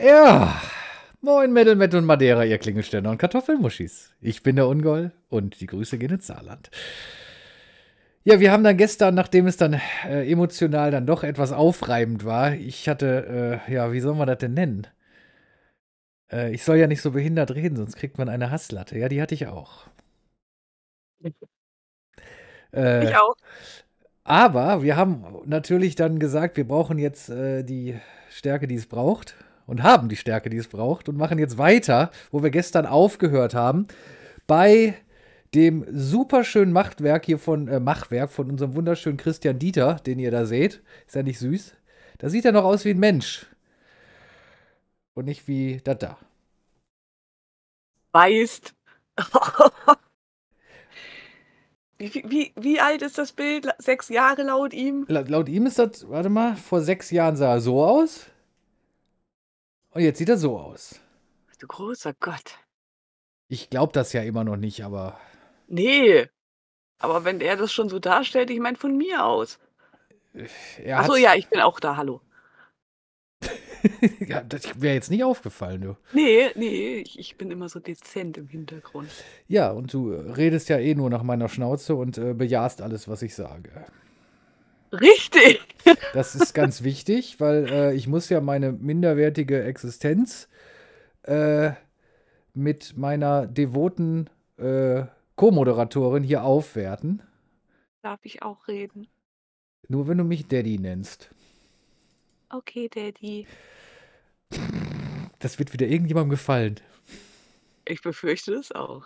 Ja, moin Medelmet und Madeira, ihr Klingelständer und Kartoffelmuschis. Ich bin der Ungol und die Grüße gehen ins Saarland. Ja, wir haben dann gestern, nachdem es dann äh, emotional dann doch etwas aufreibend war, ich hatte, äh, ja, wie soll man das denn nennen? Äh, ich soll ja nicht so behindert reden, sonst kriegt man eine Hasslatte. Ja, die hatte ich auch. Äh, ich auch. Aber wir haben natürlich dann gesagt, wir brauchen jetzt äh, die Stärke, die es braucht und haben die Stärke, die es braucht und machen jetzt weiter, wo wir gestern aufgehört haben, bei dem superschönen Machtwerk hier von äh, Machwerk von unserem wunderschönen Christian Dieter, den ihr da seht. Ist ja nicht süß. Da sieht er noch aus wie ein Mensch und nicht wie das da. Weißt. Wie, wie, wie, alt ist das Bild? Sechs Jahre laut ihm? La laut ihm ist das, warte mal, vor sechs Jahren sah er so aus. Und jetzt sieht er so aus. Du großer Gott. Ich glaube das ja immer noch nicht, aber. Nee. Aber wenn er das schon so darstellt, ich meine von mir aus. Er Achso, ja, ich bin auch da, hallo. ja, das wäre jetzt nicht aufgefallen, du. Nee, nee, ich, bin immer so dezent im Hintergrund. Ja, und du äh, redest ja eh nur nach meiner Schnauze und äh, bejahst alles, was ich sage. Richtig. Das ist ganz wichtig, weil äh, ich muss ja meine minderwertige Existenz äh, mit meiner devoten äh, Co-Moderatorin hier aufwerten. Darf ich auch reden? Nur wenn du mich Daddy nennst. Okay, Daddy. Das wird wieder irgendjemandem gefallen. Ich befürchte es auch.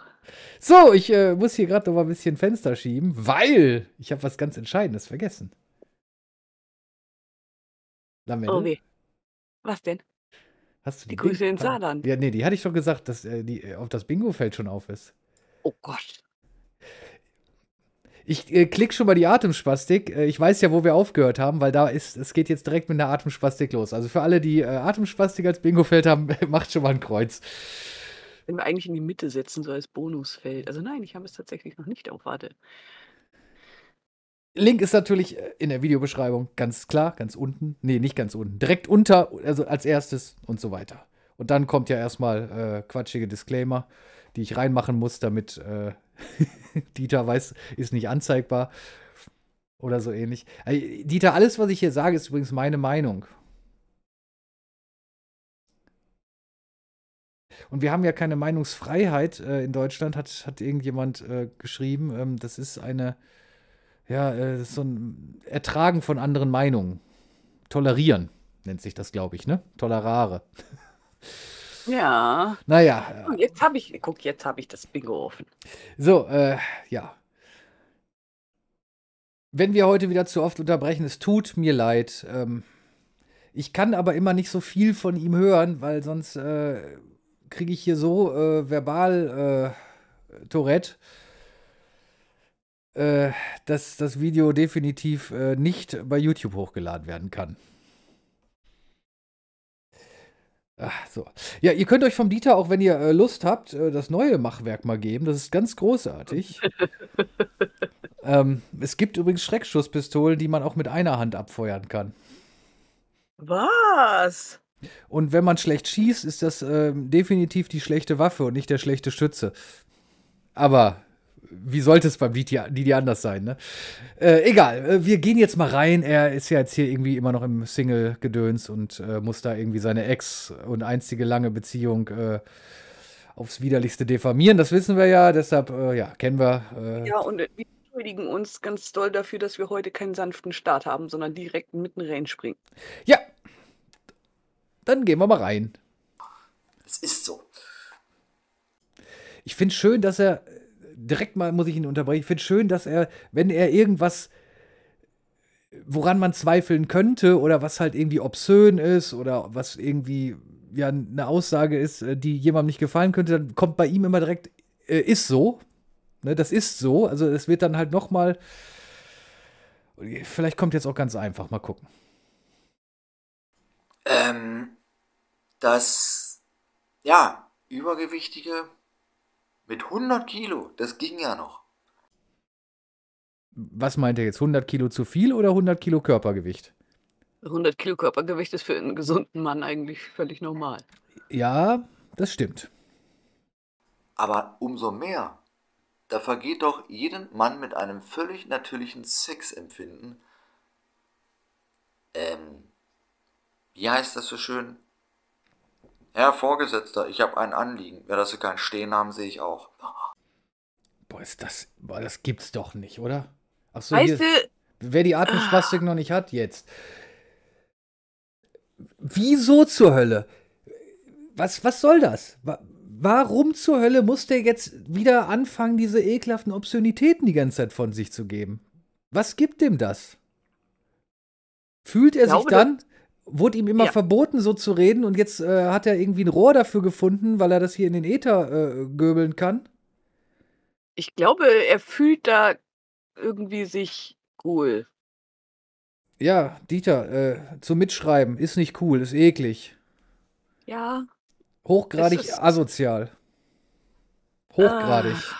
So, ich äh, muss hier gerade noch mal ein bisschen Fenster schieben, weil ich habe was ganz Entscheidendes vergessen. Lamelle? Oh weh. Was denn? Hast du die, die Grüße in Saarland. Ja, nee, die hatte ich schon gesagt, dass äh, die äh, auf das Bingo-Feld schon auf ist. Oh Gott. Ich äh, klick schon mal die Atemspastik. Äh, ich weiß ja, wo wir aufgehört haben, weil da ist, es geht jetzt direkt mit einer Atemspastik los. Also für alle, die äh, Atemspastik als Bingo-Feld haben, macht schon mal ein Kreuz. Wenn wir eigentlich in die Mitte setzen, so als Bonusfeld. Also nein, ich habe es tatsächlich noch nicht auf. Warte. Link ist natürlich äh, in der Videobeschreibung ganz klar, ganz unten. Nee, nicht ganz unten. Direkt unter, also als erstes und so weiter. Und dann kommt ja erstmal äh, quatschige Disclaimer, die ich reinmachen muss, damit äh, Dieter weiß, ist nicht anzeigbar oder so ähnlich. Also, Dieter, alles, was ich hier sage, ist übrigens meine Meinung. Und wir haben ja keine Meinungsfreiheit äh, in Deutschland, hat, hat irgendjemand äh, geschrieben. Ähm, das ist eine ja, äh, das ist so ein Ertragen von anderen Meinungen. Tolerieren nennt sich das, glaube ich, ne? Tolerare. Ja. Naja. jetzt habe ich, guck, jetzt habe ich das Bingo offen. So, äh, ja. Wenn wir heute wieder zu oft unterbrechen, es tut mir leid. Ähm, ich kann aber immer nicht so viel von ihm hören, weil sonst äh, kriege ich hier so äh, verbal äh, Tourette äh, dass das Video definitiv äh, nicht bei YouTube hochgeladen werden kann. Ach, so. Ja, ihr könnt euch vom Dieter, auch wenn ihr äh, Lust habt, äh, das neue Machwerk mal geben. Das ist ganz großartig. ähm, es gibt übrigens Schreckschusspistolen, die man auch mit einer Hand abfeuern kann. Was? Und wenn man schlecht schießt, ist das äh, definitiv die schlechte Waffe und nicht der schlechte Schütze. Aber wie sollte es beim Didi anders sein, ne? Äh, egal, äh, wir gehen jetzt mal rein. Er ist ja jetzt hier irgendwie immer noch im Single-Gedöns und äh, muss da irgendwie seine Ex und einzige lange Beziehung äh, aufs Widerlichste diffamieren. Das wissen wir ja, deshalb, äh, ja, kennen wir. Äh, ja, und wir entschuldigen uns ganz doll dafür, dass wir heute keinen sanften Start haben, sondern direkt mitten reinspringen. Ja, dann gehen wir mal rein. Es ist so. Ich finde es schön, dass er direkt mal muss ich ihn unterbrechen. Ich finde es schön, dass er, wenn er irgendwas, woran man zweifeln könnte oder was halt irgendwie obszön ist oder was irgendwie ja eine Aussage ist, äh, die jemandem nicht gefallen könnte, dann kommt bei ihm immer direkt äh, ist so. Ne, das ist so. Also es wird dann halt nochmal, Vielleicht kommt jetzt auch ganz einfach. Mal gucken. Ähm, das ja Übergewichtige mit 100 Kilo, das ging ja noch. Was meint er jetzt? 100 Kilo zu viel oder 100 Kilo Körpergewicht? 100 Kilo Körpergewicht ist für einen gesunden Mann eigentlich völlig normal. Ja, das stimmt. Aber umso mehr. Da vergeht doch jeden Mann mit einem völlig natürlichen Sexempfinden. Ähm, wie heißt das so schön? Herr Vorgesetzter, ich habe ein Anliegen. Wer das hier kein Stehen haben, sehe ich auch. Boah, ist das. Boah, das gibt's doch nicht, oder? Achso, so, hier, du? Wer die Atemspastik ah. noch nicht hat, jetzt. Wieso zur Hölle? Was, was soll das? Warum zur Hölle muss der jetzt wieder anfangen, diese ekelhaften Obszönitäten die ganze Zeit von sich zu geben? Was gibt dem das? Fühlt er glaube, sich dann, wurde ihm immer ja. verboten, so zu reden. Und jetzt äh, hat er irgendwie ein Rohr dafür gefunden, weil er das hier in den Äther äh, göbeln kann. Ich glaube, er fühlt da irgendwie sich cool. Ja, Dieter, äh, zum Mitschreiben ist nicht cool, ist eklig. Ja. Hochgradig asozial. Hochgradig. Ah.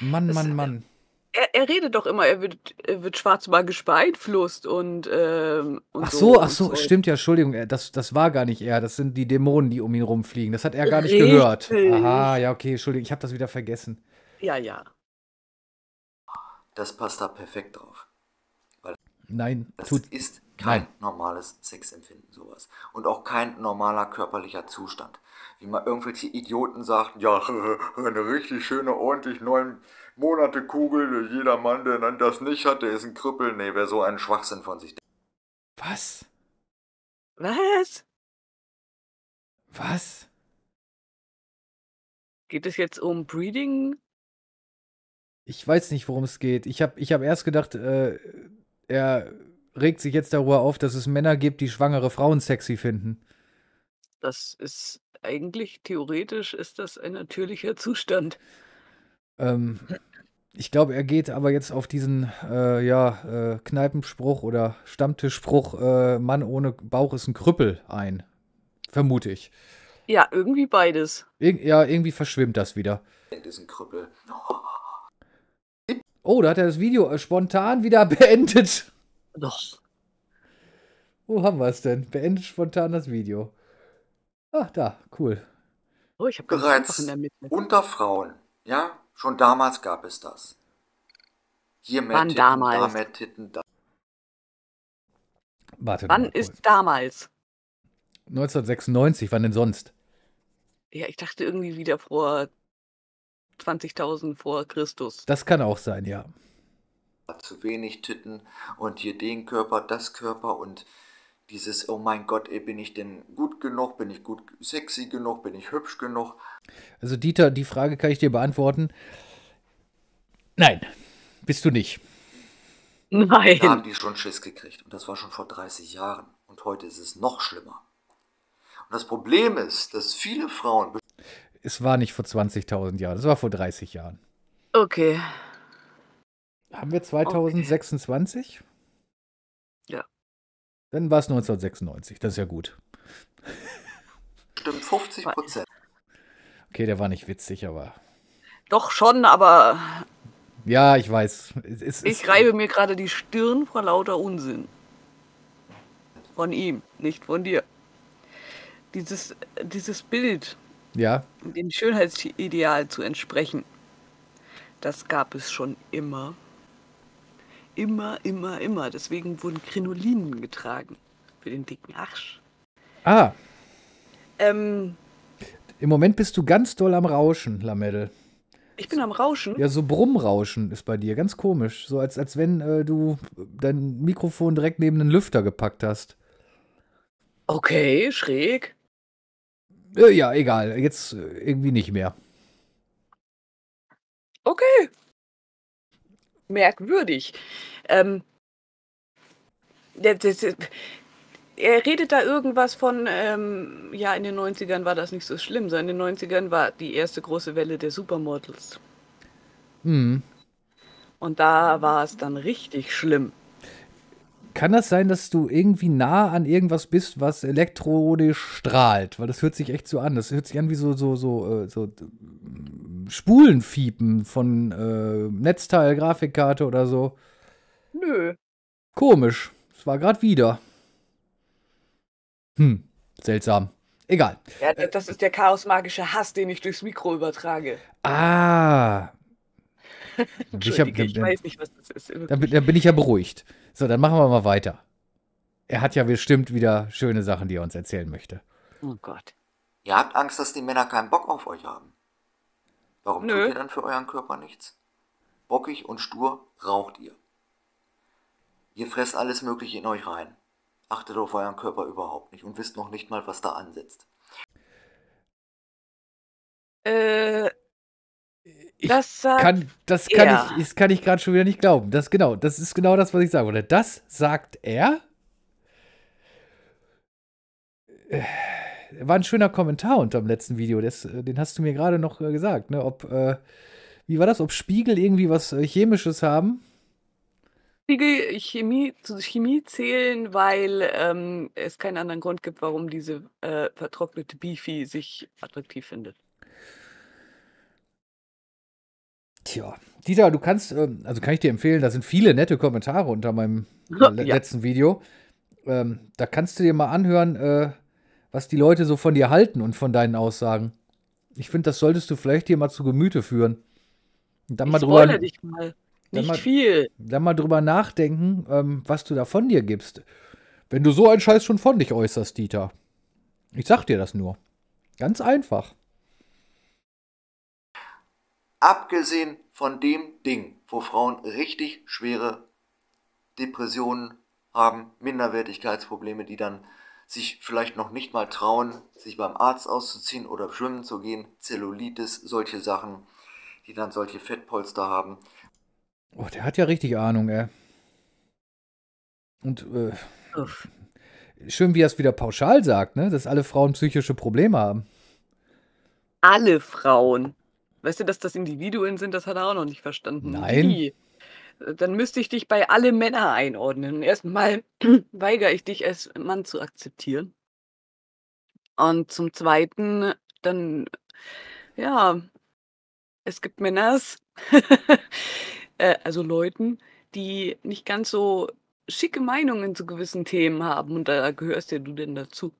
Mann, Mann, Mann er, er, redet doch immer, er wird, er wird schwarz magisch beeinflusst und, ähm, und Ach so, so ach so, so, stimmt ja, Entschuldigung, äh, das, das war gar nicht er, das sind die Dämonen, die um ihn rumfliegen. Das hat er gar nicht Richtig. gehört. Aha, ja, okay, Entschuldigung, ich habe das wieder vergessen. Ja, ja. Das passt da perfekt drauf. Weil Nein, das tut ist kein Nein. normales Sexempfinden, sowas. Und auch kein normaler körperlicher Zustand. Wie mal irgendwelche Idioten sagten, ja, eine richtig schöne, ordentlich neuen Monate Kugel, jeder Mann, der das nicht hat, der ist ein Krüppel. Nee, wer so einen Schwachsinn von sich Was? Was? Was? Geht es jetzt um Breeding? Ich weiß nicht, worum es geht. Ich habe ich hab erst gedacht, äh, er regt sich jetzt darüber auf, dass es Männer gibt, die schwangere Frauen sexy finden. Das ist eigentlich theoretisch ist das ein natürlicher Zustand. Ähm, ich glaube, er geht aber jetzt auf diesen äh, ja, äh, Kneipenspruch oder Stammtischspruch, äh, Mann ohne Bauch ist ein Krüppel ein. Vermute ich. Ja, irgendwie beides. Ir ja, irgendwie verschwimmt das wieder. Das ist ein Krüppel. Oh. da hat er das Video äh, spontan wieder beendet. Doch. Wo haben wir es denn? Beendet spontan das Video. Ach, da, cool. Oh, ich habe bereits unter Frauen, ja, Schon damals gab es das. Hier Wann Titten, damals? Da mehr Titten, da. Warte Wann ist damals? 1996, wann denn sonst? Ja, ich dachte irgendwie wieder vor 20.000 vor Christus. Das kann auch sein, ja. Zu wenig Titten und hier den Körper, das Körper und dieses, oh mein Gott, ey, bin ich denn gut genug, bin ich gut sexy genug, bin ich hübsch genug? Also Dieter, die Frage kann ich dir beantworten. Nein, bist du nicht. Nein. Da haben die schon Schiss gekriegt und das war schon vor 30 Jahren und heute ist es noch schlimmer. Und das Problem ist, dass viele Frauen... Es war nicht vor 20.000 Jahren, es war vor 30 Jahren. Okay. Haben wir 2026? Okay. Ja. Dann war es 1996, das ist ja gut. Stimmt, 50 Prozent. Okay, der war nicht witzig, aber. Doch schon, aber. Ja, ich weiß. Es, es, ich reibe mir gerade die Stirn vor lauter Unsinn. Von ihm, nicht von dir. Dieses, dieses Bild, ja. dem Schönheitsideal zu entsprechen, das gab es schon immer immer, immer, immer. Deswegen wurden Krinolinen getragen. Für den dicken Arsch. Ah. Ähm, Im Moment bist du ganz doll am Rauschen, Lamedel. Ich bin am Rauschen. Ja, so Brummrauschen ist bei dir, ganz komisch. So als, als wenn äh, du dein Mikrofon direkt neben den Lüfter gepackt hast. Okay, schräg. Äh, ja, egal. Jetzt äh, irgendwie nicht mehr. Okay merkwürdig. Ähm, der, der, er redet da irgendwas von, ähm, ja, in den 90ern war das nicht so schlimm, sondern in den 90ern war die erste große Welle der Supermodels. Hm. Und da war es dann richtig schlimm. Kann das sein, dass du irgendwie nah an irgendwas bist, was elektronisch strahlt? Weil das hört sich echt so an. Das hört sich an wie so, so, so, äh, so Spulen fiepen von äh, Netzteil, Grafikkarte oder so. Nö. Komisch. Es war gerade wieder. Hm, seltsam. Egal. Ja, das ist der chaosmagische Hass, den ich durchs Mikro übertrage. Ah. ich, hab, ich weiß nicht, was das ist. Dann, bin, bin ich ja beruhigt. So, dann machen wir mal weiter. Er hat ja bestimmt wieder schöne Sachen, die er uns erzählen möchte. Oh Gott. Ihr habt Angst, dass die Männer keinen Bock auf euch haben. Warum Nö. tut ihr dann für euren Körper nichts? Bockig und stur raucht ihr. Ihr fresst alles Mögliche in euch rein. Achtet auf euren Körper überhaupt nicht und wisst noch nicht mal, was da ansetzt. Äh, ich das kann, das kann er. ich, das kann ich gerade schon wieder nicht glauben. Das genau, das ist genau das, was ich sagen wollte. Das sagt er. Äh war ein schöner Kommentar unter dem letzten Video, das, äh, den hast du mir gerade noch äh, gesagt, ne? Ob, äh, wie war das, ob Spiegel irgendwie was äh, Chemisches haben? Spiegel Chemie, zu Chemie zählen, weil ähm, es keinen anderen Grund gibt, warum diese äh, vertrocknete Beefy sich attraktiv findet. Tja, Dieter, du kannst, ähm, also kann ich dir empfehlen, da sind viele nette Kommentare unter meinem äh, le ja. letzten Video. Ähm, da kannst du dir mal anhören, äh, was die Leute so von dir halten und von deinen Aussagen. Ich finde, das solltest du vielleicht dir mal zu Gemüte führen. Und dann ich mal drüber. Dich mal. Nicht mal, viel. Dann mal drüber nachdenken, ähm, was du da von dir gibst. Wenn du so einen Scheiß schon von dich äußerst, Dieter. Ich sag dir das nur. Ganz einfach. Abgesehen von dem Ding, wo Frauen richtig schwere Depressionen haben, Minderwertigkeitsprobleme, die dann sich vielleicht noch nicht mal trauen, sich beim Arzt auszuziehen oder schwimmen zu gehen, Zellulitis, solche Sachen, die dann solche Fettpolster haben. Oh, der hat ja richtig Ahnung, ey. Und äh, schön, wie er es wieder pauschal sagt, ne? dass alle Frauen psychische Probleme haben. Alle Frauen. Weißt du, dass das Individuen sind, das hat er auch noch nicht verstanden. Nein. Die dann müsste ich dich bei alle Männer einordnen. Erstmal weigere ich dich, als Mann zu akzeptieren. Und zum Zweiten, dann, ja, es gibt Männer, äh, also Leuten, die nicht ganz so schicke Meinungen zu gewissen Themen haben. Und da gehörst ja du denn dazu.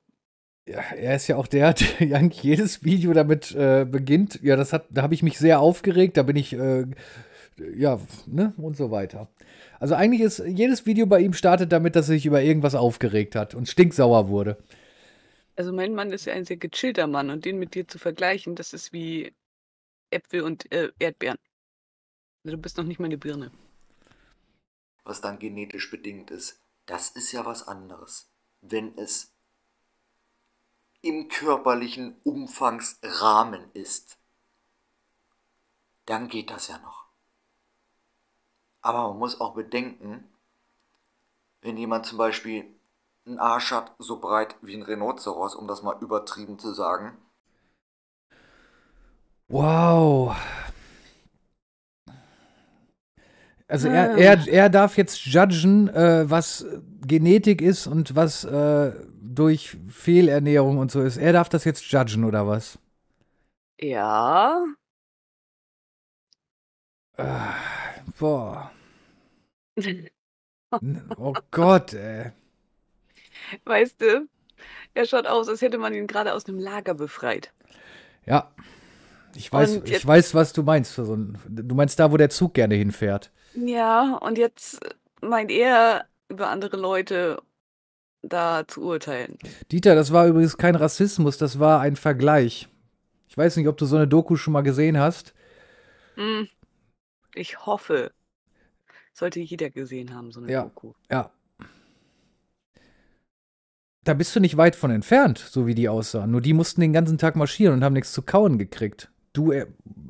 Ja, er ist ja auch der, der eigentlich jedes Video damit äh, beginnt. Ja, das hat, da habe ich mich sehr aufgeregt. Da bin ich äh, ja, ne, und so weiter. Also eigentlich ist jedes Video bei ihm startet damit, dass er sich über irgendwas aufgeregt hat und stinksauer wurde. Also mein Mann ist ja ein sehr gechillter Mann und den mit dir zu vergleichen, das ist wie Äpfel und äh, Erdbeeren. Also du bist noch nicht meine Birne. Was dann genetisch bedingt ist, das ist ja was anderes. Wenn es im körperlichen Umfangsrahmen ist, dann geht das ja noch. Aber man muss auch bedenken, wenn jemand zum Beispiel einen Arsch hat, so breit wie ein Rhinoceros, um das mal übertrieben zu sagen. Wow. Also er, ah. er, er darf jetzt judgen, äh, was Genetik ist und was äh, durch Fehlernährung und so ist. Er darf das jetzt judgen, oder was? Ja. Äh. Boah. Oh Gott, ey. Weißt du, er schaut aus, als hätte man ihn gerade aus einem Lager befreit. Ja. Ich weiß, ich weiß, was du meinst. du meinst da, wo der Zug gerne hinfährt. Ja, und jetzt meint er, über andere Leute da zu urteilen. Dieter, das war übrigens kein Rassismus, das war ein Vergleich. Ich weiß nicht, ob du so eine Doku schon mal gesehen hast. Mhm. Ich hoffe. Sollte jeder gesehen haben, so eine ja, Doku. Ja. Da bist du nicht weit von entfernt, so wie die aussahen. Nur die mussten den ganzen Tag marschieren und haben nichts zu kauen gekriegt. Du er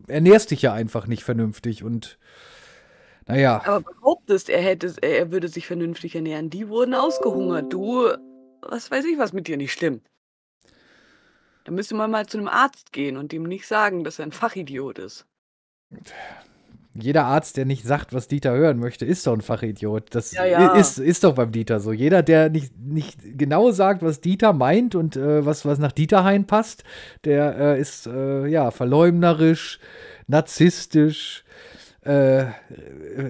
ernährst dich ja einfach nicht vernünftig und naja. Aber behauptest, er hätte, er würde sich vernünftig ernähren. Die wurden ausgehungert. Du, was weiß ich, was mit dir nicht stimmt. Da müsste man mal zu einem Arzt gehen und ihm nicht sagen, dass er ein Fachidiot ist jeder Arzt, der nicht sagt, was Dieter hören möchte, ist doch ein Fachidiot. Das ja, ja. Ist, ist doch beim Dieter so. Jeder, der nicht, nicht genau sagt, was Dieter meint und äh, was, was nach Dieter Hein passt, der äh, ist äh, ja verleumderisch, narzisstisch, äh, äh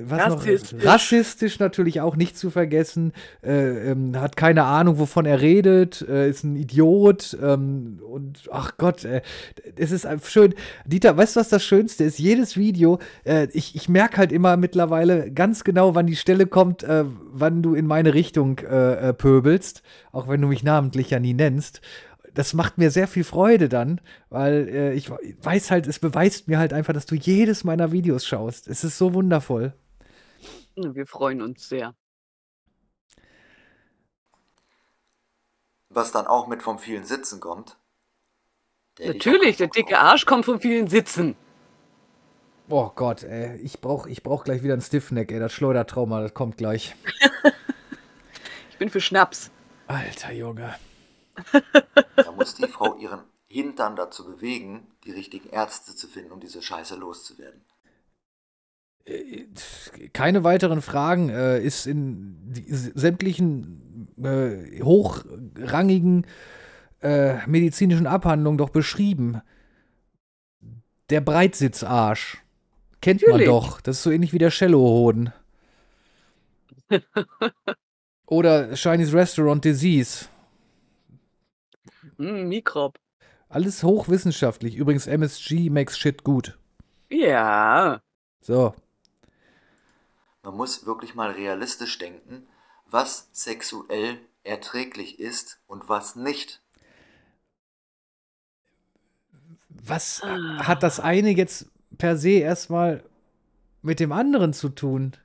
rassistisch. rassistisch. natürlich auch nicht zu vergessen. Äh, ähm, hat keine Ahnung, wovon er redet, äh, ist ein Idiot. Ähm, und ach Gott, äh, es ist schön. Dieter, weißt du, was das Schönste ist? Jedes Video, äh, ich, ich merke halt immer mittlerweile ganz genau, wann die Stelle kommt, wann du in meine Richtung pöbelst. Auch wenn du mich namentlich ja nie nennst das macht mir sehr viel Freude dann, weil äh, ich weiß halt, es beweist mir halt einfach, dass du jedes meiner Videos schaust. Es ist so wundervoll. Hm, wir freuen uns sehr. Was dann auch mit vom vielen Sitzen kommt. Der Natürlich, der dicke Arsch kommt vom vielen Sitzen. Oh Gott, ey, ich brauch, ich brauch gleich wieder einen Stiffneck, ey, das Schleudertrauma, das kommt gleich. ich bin für Schnaps. Alter Junge. Da muss die Frau ihren Hintern dazu bewegen, die richtigen Ärzte zu finden, um diese Scheiße loszuwerden. Äh, keine weiteren Fragen. Äh, ist in sämtlichen äh, hochrangigen äh, medizinischen Abhandlungen doch beschrieben. Der Breitsitzarsch. Kennt Natürlich. man doch. Das ist so ähnlich wie der Shallow-Hoden. Oder Chinese Restaurant Disease. Mm, hm, Mikrob. Alles hochwissenschaftlich. Übrigens, MSG makes shit gut. Ja. So. Man muss wirklich mal realistisch denken, was sexuell erträglich ist und was nicht. Was hat das eine jetzt per se erstmal mit dem anderen zu tun?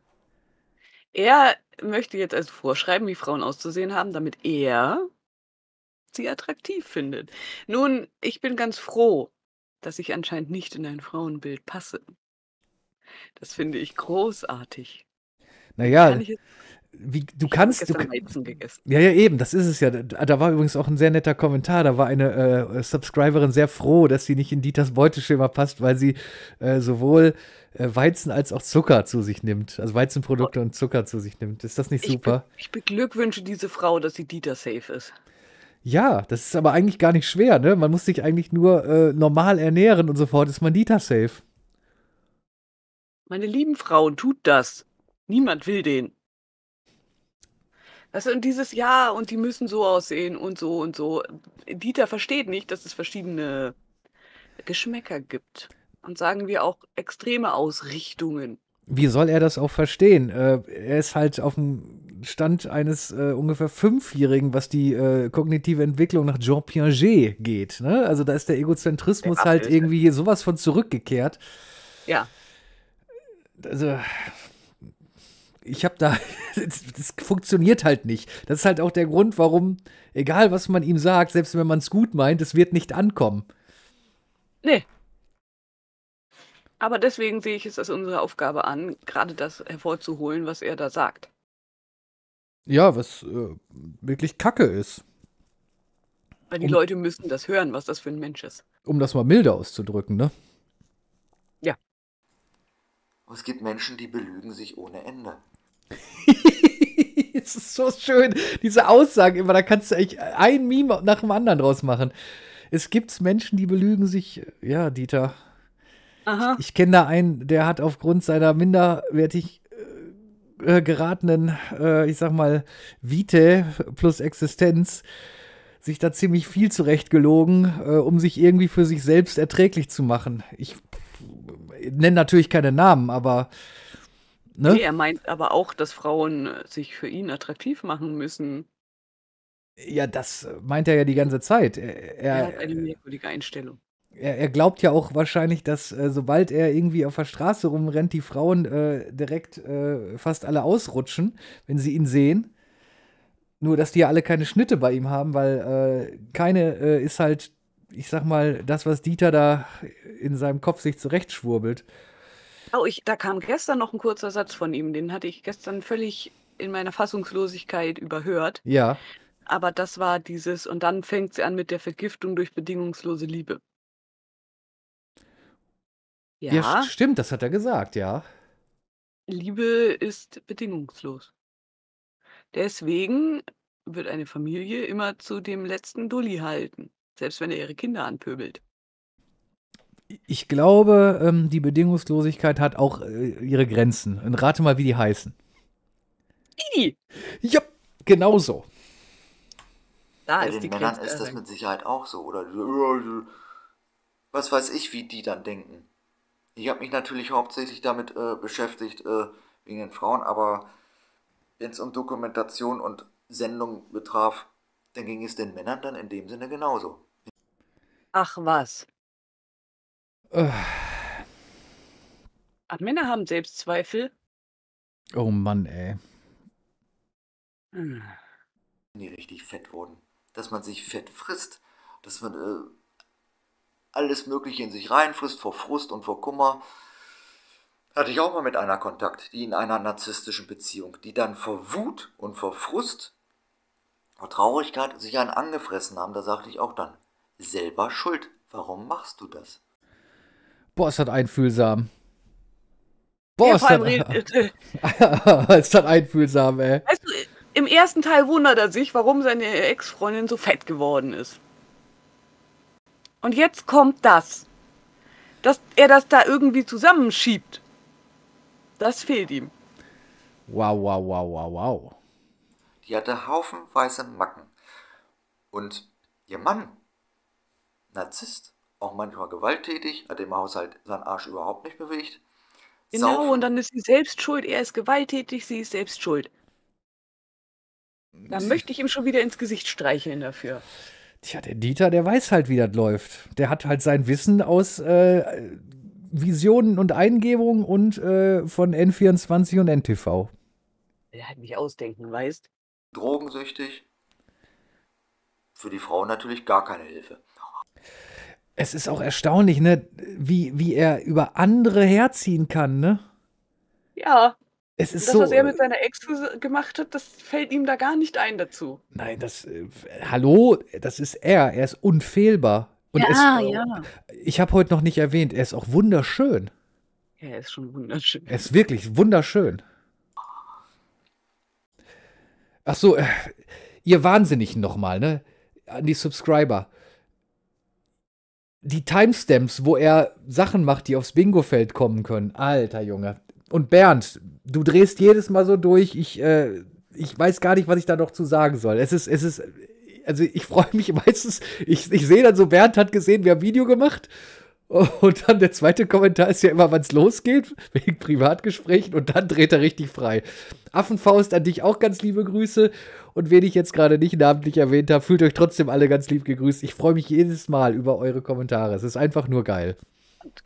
Er möchte jetzt also vorschreiben, wie Frauen auszusehen haben, damit er sie attraktiv findet. Nun, ich bin ganz froh, dass ich anscheinend nicht in ein Frauenbild passe. Das finde ich großartig. Naja, Kann ich wie, du ich kannst. Du, ja, ja, eben, das ist es ja. Da war übrigens auch ein sehr netter Kommentar. Da war eine äh, Subscriberin sehr froh, dass sie nicht in Dieters Beuteschema passt, weil sie äh, sowohl äh, Weizen als auch Zucker zu sich nimmt. Also Weizenprodukte oh. und Zucker zu sich nimmt. Ist das nicht super? Ich, be ich beglückwünsche diese Frau, dass sie Dieter safe ist. Ja, das ist aber eigentlich gar nicht schwer, ne? Man muss sich eigentlich nur äh, normal ernähren und sofort ist man Dieter safe. Meine lieben Frauen, tut das. Niemand will den. Also du, und dieses Ja, und die müssen so aussehen und so und so. Dieter versteht nicht, dass es verschiedene Geschmäcker gibt. Und sagen wir auch extreme Ausrichtungen. Wie soll er das auch verstehen? Äh, er ist halt auf dem Stand eines äh, ungefähr Fünfjährigen, was die äh, kognitive Entwicklung nach Jean Piaget geht. Ne? Also da ist der Egozentrismus halt ja, halt irgendwie hier sowas von zurückgekehrt. Ja. Also ich habe da, das funktioniert halt nicht. Das ist halt auch der Grund, warum, egal was man ihm sagt, selbst wenn man es gut meint, es wird nicht ankommen. Nee. Aber deswegen sehe ich es als unsere Aufgabe an, gerade das hervorzuholen, was er da sagt. Ja, was äh, wirklich Kacke ist. Weil die um, Leute müssten das hören, was das für ein Mensch ist. Um das mal milder auszudrücken, ne? Ja. es gibt Menschen, die belügen sich ohne Ende. es ist so schön, diese Aussagen immer, da kannst du eigentlich ein Meme nach dem anderen draus machen. Es gibt Menschen, die belügen sich, ja, Dieter. Aha. Ich, ich kenne da einen, der hat aufgrund seiner minderwertig äh, geratenen, äh, ich sag mal, Vite plus Existenz sich da ziemlich viel zurechtgelogen, äh, um sich irgendwie für sich selbst erträglich zu machen. Ich nenne natürlich keine Namen, aber. Ne? Nee, er meint aber auch, dass Frauen äh, sich für ihn attraktiv machen müssen. Ja, das meint er ja die ganze Zeit. Er, er, er hat eine merkwürdige Einstellung er, er, glaubt ja auch wahrscheinlich, dass äh, sobald er irgendwie auf der Straße rumrennt, die Frauen äh, direkt äh, fast alle ausrutschen, wenn sie ihn sehen. Nur, dass die ja alle keine Schnitte bei ihm haben, weil äh, keine äh, ist halt, ich sag mal, das, was Dieter da in seinem Kopf sich zurechtschwurbelt. Oh, ich, da kam gestern noch ein kurzer Satz von ihm, den hatte ich gestern völlig in meiner Fassungslosigkeit überhört. Ja. Aber das war dieses, und dann fängt sie an mit der Vergiftung durch bedingungslose Liebe. Ja. ja, stimmt, das hat er gesagt, ja. Liebe ist bedingungslos. Deswegen wird eine Familie immer zu dem letzten Dulli halten, selbst wenn er ihre Kinder anpöbelt. Ich glaube, ähm, die Bedingungslosigkeit hat auch äh, ihre Grenzen. Und rate mal, wie die heißen. Idi! Ja, genau so. Da ja, ist also, die Männern Grenze. ist das mit Sicherheit auch so, oder? Was weiß ich, wie die dann denken. Ich habe mich natürlich hauptsächlich damit äh, beschäftigt äh, wegen den Frauen, aber wenn es um Dokumentation und Sendung betraf, dann ging es den Männern dann in dem Sinne genauso. Ach was. Äh. Männer haben Selbstzweifel. Oh Mann, ey. Hm. Die richtig fett wurden. Dass man sich fett frisst. Dass man äh, alles Mögliche in sich reinfrisst, vor Frust und vor Kummer. Hatte ich auch mal mit einer Kontakt, die in einer narzisstischen Beziehung, die dann vor Wut und vor Frust, vor Traurigkeit sich einen angefressen haben. Da sagte ich auch dann, selber schuld. Warum machst du das? Boah, ist das einfühlsam. Boah, ja, ist, das, äh, ist das einfühlsam, ey. Weißt im ersten Teil wundert er sich, warum seine Ex-Freundin so fett geworden ist. Und jetzt kommt das. Dass er das da irgendwie zusammenschiebt. Das fehlt ihm. Wow, wow, wow, wow, wow. Die hatte haufenweise Macken. Und ihr Mann, Narzisst, auch manchmal gewalttätig, hat im Haushalt seinen Arsch überhaupt nicht bewegt. Genau, Saufen. und dann ist sie selbst schuld. Er ist gewalttätig, sie ist selbst schuld. Da möchte ich ihm schon wieder ins Gesicht streicheln dafür. Tja, der Dieter, der weiß halt, wie das läuft. Der hat halt sein Wissen aus äh, Visionen und Eingebungen und äh, von N24 und NTV. Der hat mich ausdenken, weißt? Drogensüchtig. Für die Frau natürlich gar keine Hilfe. Es ist auch erstaunlich, ne, wie, wie er über andere herziehen kann, ne? Ja, es ist das, so, was er äh mit seiner Ex gemacht hat, das fällt ihm da gar nicht ein dazu. Nein, das, äh, hallo, das ist er. Er ist unfehlbar. Und ja, es, äh, ja. Ich habe heute noch nicht erwähnt, er ist auch wunderschön. Ja, er ist schon wunderschön. Er ist wirklich wunderschön. Ach so, äh, ihr Wahnsinnigen nochmal, ne? An die Subscriber. Die Timestamps, wo er Sachen macht, die aufs Bingo-Feld kommen können. Alter Junge, und Bernd, du drehst jedes Mal so durch. Ich, äh, ich weiß gar nicht, was ich da noch zu sagen soll. Es ist, es ist, also ich freue mich meistens. Ich, ich sehe dann so, Bernd hat gesehen, wir haben Video gemacht. Und dann der zweite Kommentar ist ja immer, wann es losgeht, wegen Privatgesprächen. Und dann dreht er richtig frei. Affenfaust, an dich auch ganz liebe Grüße. Und wen ich jetzt gerade nicht namentlich erwähnt habe, fühlt euch trotzdem alle ganz lieb gegrüßt. Ich freue mich jedes Mal über eure Kommentare. Es ist einfach nur geil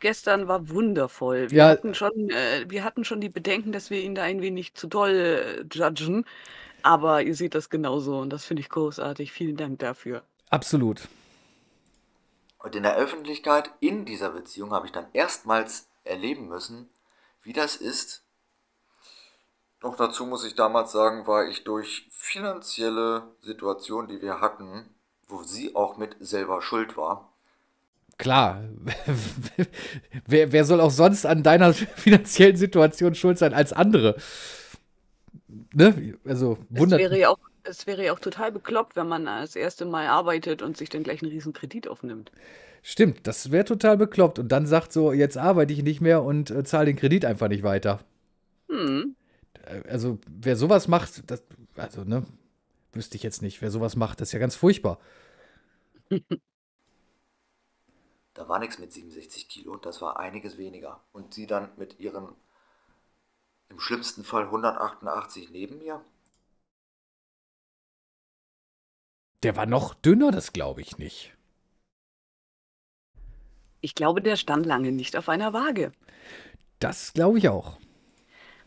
gestern war wundervoll. Wir, ja. hatten äh schon, äh, wir hatten schon die Bedenken, dass wir ihn da ein wenig zu doll äh, judgen. Aber ihr seht das genauso und das finde ich großartig. Vielen Dank dafür. Absolut. Und in der Öffentlichkeit, in dieser Beziehung, habe ich dann erstmals erleben müssen, wie das ist. Noch dazu muss ich damals sagen, war ich durch finanzielle Situationen, die wir hatten, wo sie auch mit selber schuld war, klar, wer, wer soll auch sonst an deiner finanziellen Situation schuld sein als andere? Ne? Also, wundert. Es wäre, ja auch, es wäre ja auch total bekloppt, wenn man das erste Mal arbeitet und sich dann gleich einen riesen Kredit aufnimmt. Stimmt, das wäre total bekloppt. Und dann sagt so, jetzt arbeite ich nicht mehr und äh, zahle den Kredit einfach nicht weiter. Hm. Äh, also, wer sowas macht, das, also, ne, wüsste ich jetzt nicht. Wer sowas macht, das ist ja ganz furchtbar. Da war nichts mit 67 Kilo, das war einiges weniger. Und sie dann mit ihren, im schlimmsten Fall 188 neben mir. Der war noch dünner, das glaube ich nicht. Ich glaube, der stand lange nicht auf einer Waage. Das glaube ich auch.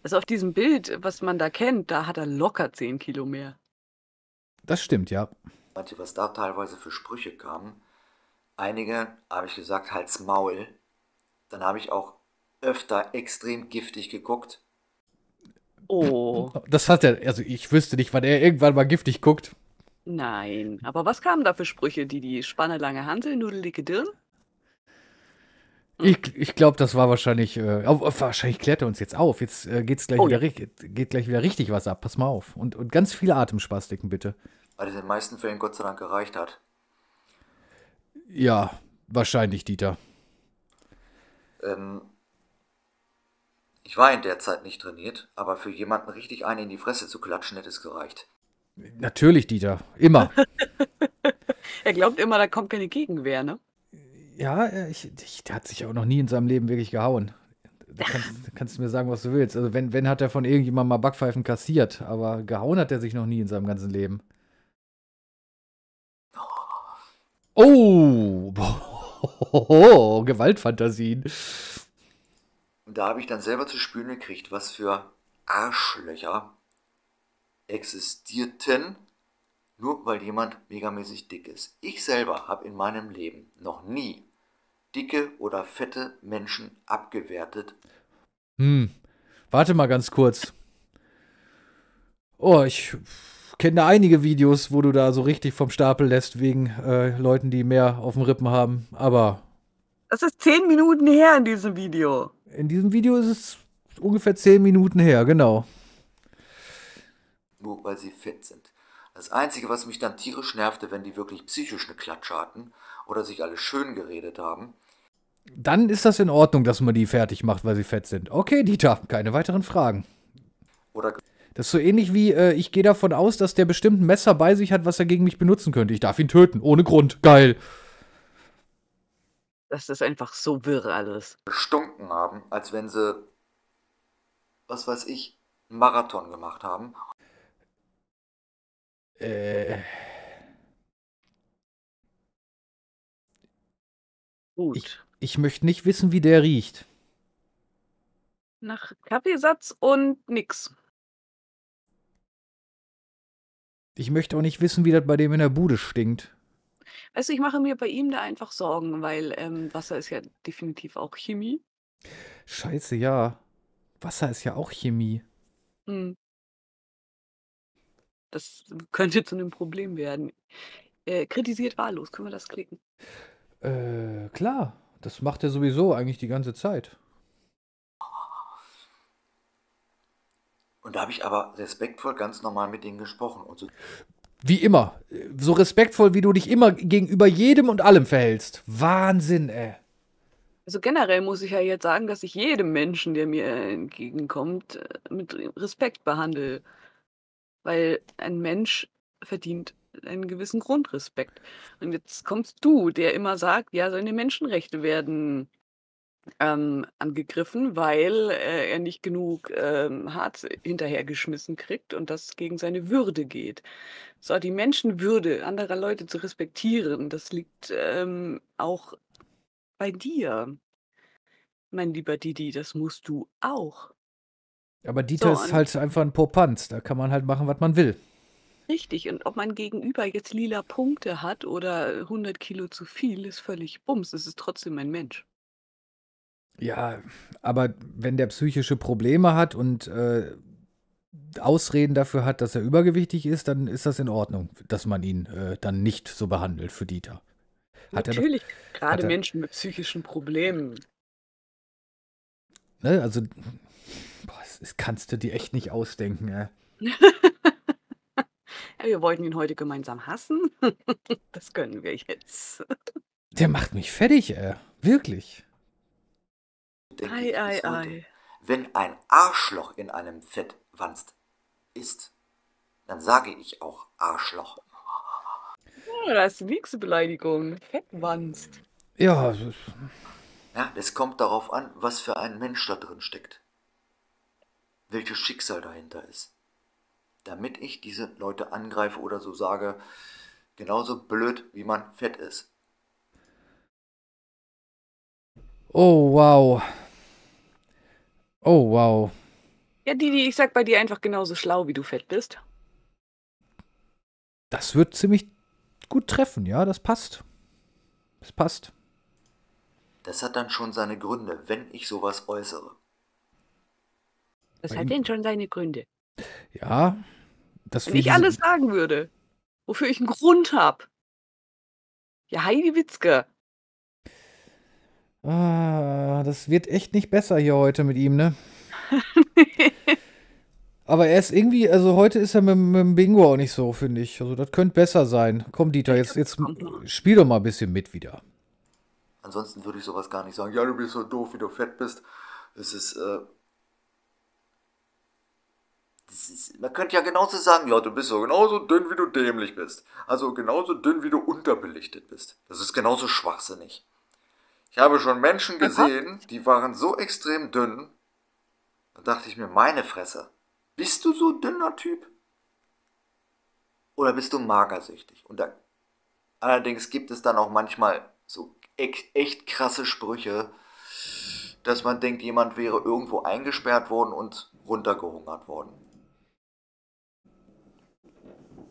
Also auf diesem Bild, was man da kennt, da hat er locker 10 Kilo mehr. Das stimmt, ja. Manche, was da teilweise für Sprüche kamen, Einige habe ich gesagt, halt's Maul. Dann habe ich auch öfter extrem giftig geguckt. Oh. Das hat er, also ich wüsste nicht, wann er irgendwann mal giftig guckt. Nein, aber was kamen da für Sprüche, die die Spanne lange Hansel, nudelige Dirn? Ich, ich glaube, das war wahrscheinlich, äh, wahrscheinlich klärt er uns jetzt auf. Jetzt äh, geht's gleich oh. wieder, geht gleich wieder richtig was ab. Pass mal auf. Und, und ganz viele Atemspastiken, bitte. Weil es in den meisten Fällen Gott sei Dank gereicht hat. Ja, wahrscheinlich, Dieter. Ähm, ich war in der Zeit nicht trainiert, aber für jemanden richtig einen in die Fresse zu klatschen, hätte es gereicht. Natürlich, Dieter. Immer. er glaubt immer, da kommt keine Gegenwehr, ne? Ja, äh, ich, ich, der hat sich auch noch nie in seinem Leben wirklich gehauen. Da kannst, kannst, du mir sagen, was du willst. Also, wenn, wenn hat er von irgendjemandem mal Backpfeifen kassiert, aber gehauen hat er sich noch nie in seinem ganzen Leben. Oh, oh Gewaltfantasien. Und da habe ich dann selber zu spüren gekriegt, was für Arschlöcher existierten, nur weil jemand megamäßig dick ist. Ich selber habe in meinem Leben noch nie dicke oder fette Menschen abgewertet. Hm, warte mal ganz kurz. Oh, ich kenne da einige Videos, wo du da so richtig vom Stapel lässt wegen äh, Leuten, die mehr auf dem Rippen haben. Aber. Das ist zehn Minuten her in diesem Video. In diesem Video ist es ungefähr zehn Minuten her, genau. Nur weil sie fit sind. Das Einzige, was mich dann tierisch nervte, wenn die wirklich psychisch eine Klatsche hatten oder sich alle schön geredet haben. Dann ist das in Ordnung, dass man die fertig macht, weil sie fett sind. Okay, Dieter, keine weiteren Fragen. Oder das ist so ähnlich wie, äh, ich gehe davon aus, dass der bestimmt ein Messer bei sich hat, was er gegen mich benutzen könnte. Ich darf ihn töten, ohne Grund. Geil. Das ist einfach so wirr alles. Gestunken haben, als wenn sie, was weiß ich, einen Marathon gemacht haben. Äh. Gut. Ich, ich möchte nicht wissen, wie der riecht. Nach Kaffeesatz und nix. Ich möchte auch nicht wissen, wie das bei dem in der Bude stinkt. Weißt du, ich mache mir bei ihm da einfach Sorgen, weil ähm, Wasser ist ja definitiv auch Chemie. Scheiße, ja. Wasser ist ja auch Chemie. Hm. Das könnte zu einem Problem werden. Äh, kritisiert wahllos, können wir das klicken? Äh, klar, das macht er sowieso eigentlich die ganze Zeit. Und da habe ich aber respektvoll ganz normal mit denen gesprochen. Und so wie immer. So respektvoll, wie du dich immer gegenüber jedem und allem verhältst. Wahnsinn, ey. Also generell muss ich ja jetzt sagen, dass ich jedem Menschen, der mir entgegenkommt, äh, mit Respekt behandle. Weil ein Mensch verdient einen gewissen Grundrespekt. Und jetzt kommst du, der immer sagt, ja, seine Menschenrechte werden ähm, angegriffen, weil äh, er nicht genug ähm, Harz hinterhergeschmissen kriegt und das gegen seine Würde geht. So, die Menschenwürde anderer Leute zu respektieren, das liegt ähm, auch bei dir. Mein lieber Didi, das musst du auch. Aber Dieter so, ist halt einfach ein Popanz, da kann man halt machen, was man will. Richtig, und ob man Gegenüber jetzt lila Punkte hat oder 100 Kilo zu viel, ist völlig bums, es ist trotzdem ein Mensch. Ja, aber wenn der psychische Probleme hat und äh, Ausreden dafür hat, dass er übergewichtig ist, dann ist das in Ordnung, dass man ihn äh, dann nicht so behandelt für Dieter. Hat Natürlich, er, gerade er, Menschen mit psychischen Problemen. Ne, also, boah, das, das, kannst du dir echt nicht ausdenken. Äh. ja, wir wollten ihn heute gemeinsam hassen. das können wir jetzt. Der macht mich fertig, äh. wirklich denke ei, ich ei, heute. Ei. Wenn ein Arschloch in einem Fettwanst ist, dann sage ich auch Arschloch. Oh, das ist die nächste Beleidigung. Fettwanst. Ja. Ja, das kommt darauf an, was für ein Mensch da drin steckt. Welches Schicksal dahinter ist. Damit ich diese Leute angreife oder so sage, genauso blöd, wie man fett ist. Oh, wow. Oh, wow. Ja, Didi, ich sag bei dir einfach genauso schlau, wie du fett bist. Das wird ziemlich gut treffen, ja, das passt. Das passt. Das hat dann schon seine Gründe, wenn ich sowas äußere. Das hat denn schon seine Gründe. Ja. Das wenn ich diese... alles sagen würde, wofür ich einen Grund habe. Ja, Heidi Witzker. Ah, das wird echt nicht besser hier heute mit ihm, ne? Aber er ist irgendwie, also heute ist er mit, mit dem Bingo auch nicht so, finde ich. Also das könnte besser sein. Komm, Dieter, jetzt, jetzt spiel doch mal ein bisschen mit wieder. Ansonsten würde ich sowas gar nicht sagen. Ja, du bist so doof, wie du fett bist. Es ist, äh, ist, man könnte ja genauso sagen, ja, du bist so genauso dünn, wie du dämlich bist. Also genauso dünn, wie du unterbelichtet bist. Das ist genauso schwachsinnig. Ich habe schon Menschen gesehen, die waren so extrem dünn, da dachte ich mir, meine Fresse, bist du so dünner Typ? Oder bist du magersüchtig? Und da, allerdings gibt es dann auch manchmal so echt, echt krasse Sprüche, dass man denkt, jemand wäre irgendwo eingesperrt worden und runtergehungert worden.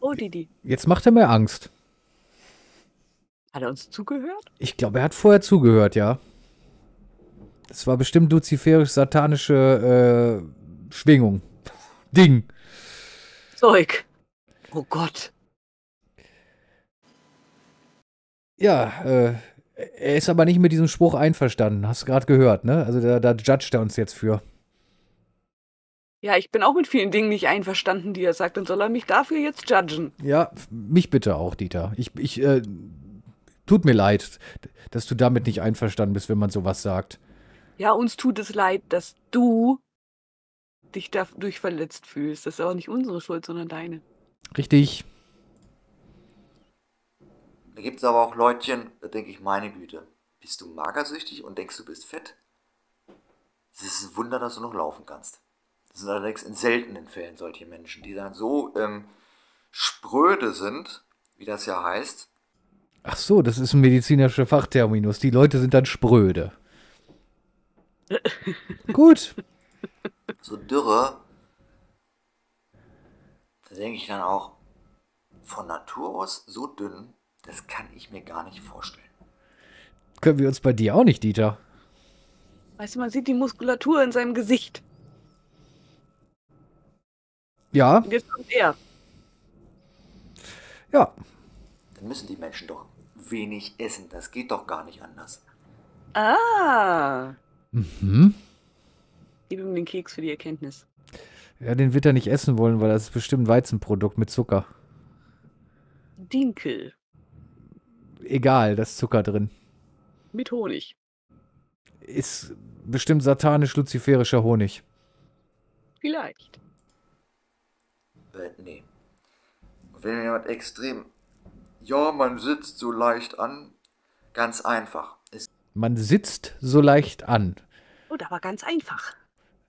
Oh, Didi. Jetzt macht er mir Angst. Hat er uns zugehört? Ich glaube, er hat vorher zugehört, ja. Das war bestimmt luziferisch-satanische äh, Schwingung. Ding. Zeug. Oh Gott. Ja, äh, er ist aber nicht mit diesem Spruch einverstanden. Hast du gerade gehört, ne? Also da, da judgt er uns jetzt für. Ja, ich bin auch mit vielen Dingen nicht einverstanden, die er sagt. Und soll er mich dafür jetzt judgen. Ja, mich bitte auch, Dieter. Ich, ich äh, Tut mir leid, dass du damit nicht einverstanden bist, wenn man sowas sagt. Ja, uns tut es leid, dass du dich dadurch verletzt fühlst. Das ist aber nicht unsere Schuld, sondern deine. Richtig. Da gibt es aber auch Leutchen, da denke ich, meine Güte, bist du magersüchtig und denkst, du bist fett? Es ist ein Wunder, dass du noch laufen kannst. Das sind allerdings in seltenen Fällen solche Menschen, die dann so ähm, spröde sind, wie das ja heißt, Ach so, das ist ein medizinischer Fachterminus. Die Leute sind dann spröde. Gut. So Dürre, da denke ich dann auch, von Natur aus so dünn, das kann ich mir gar nicht vorstellen. Können wir uns bei dir auch nicht, Dieter. Weißt du, man sieht die Muskulatur in seinem Gesicht. Ja. Und jetzt kommt er. Ja. Dann müssen die Menschen doch wenig essen. Das geht doch gar nicht anders. Ah. Mhm. Gib ihm den Keks für die Erkenntnis. Ja, den wird er nicht essen wollen, weil das ist bestimmt ein Weizenprodukt mit Zucker. Dinkel. Egal, da ist Zucker drin. Mit Honig. Ist bestimmt satanisch-luziferischer Honig. Vielleicht. Äh, nee. Wenn jemand extrem ja, man sitzt so leicht an. Ganz einfach. Es man sitzt so leicht an. Oh, da war ganz einfach.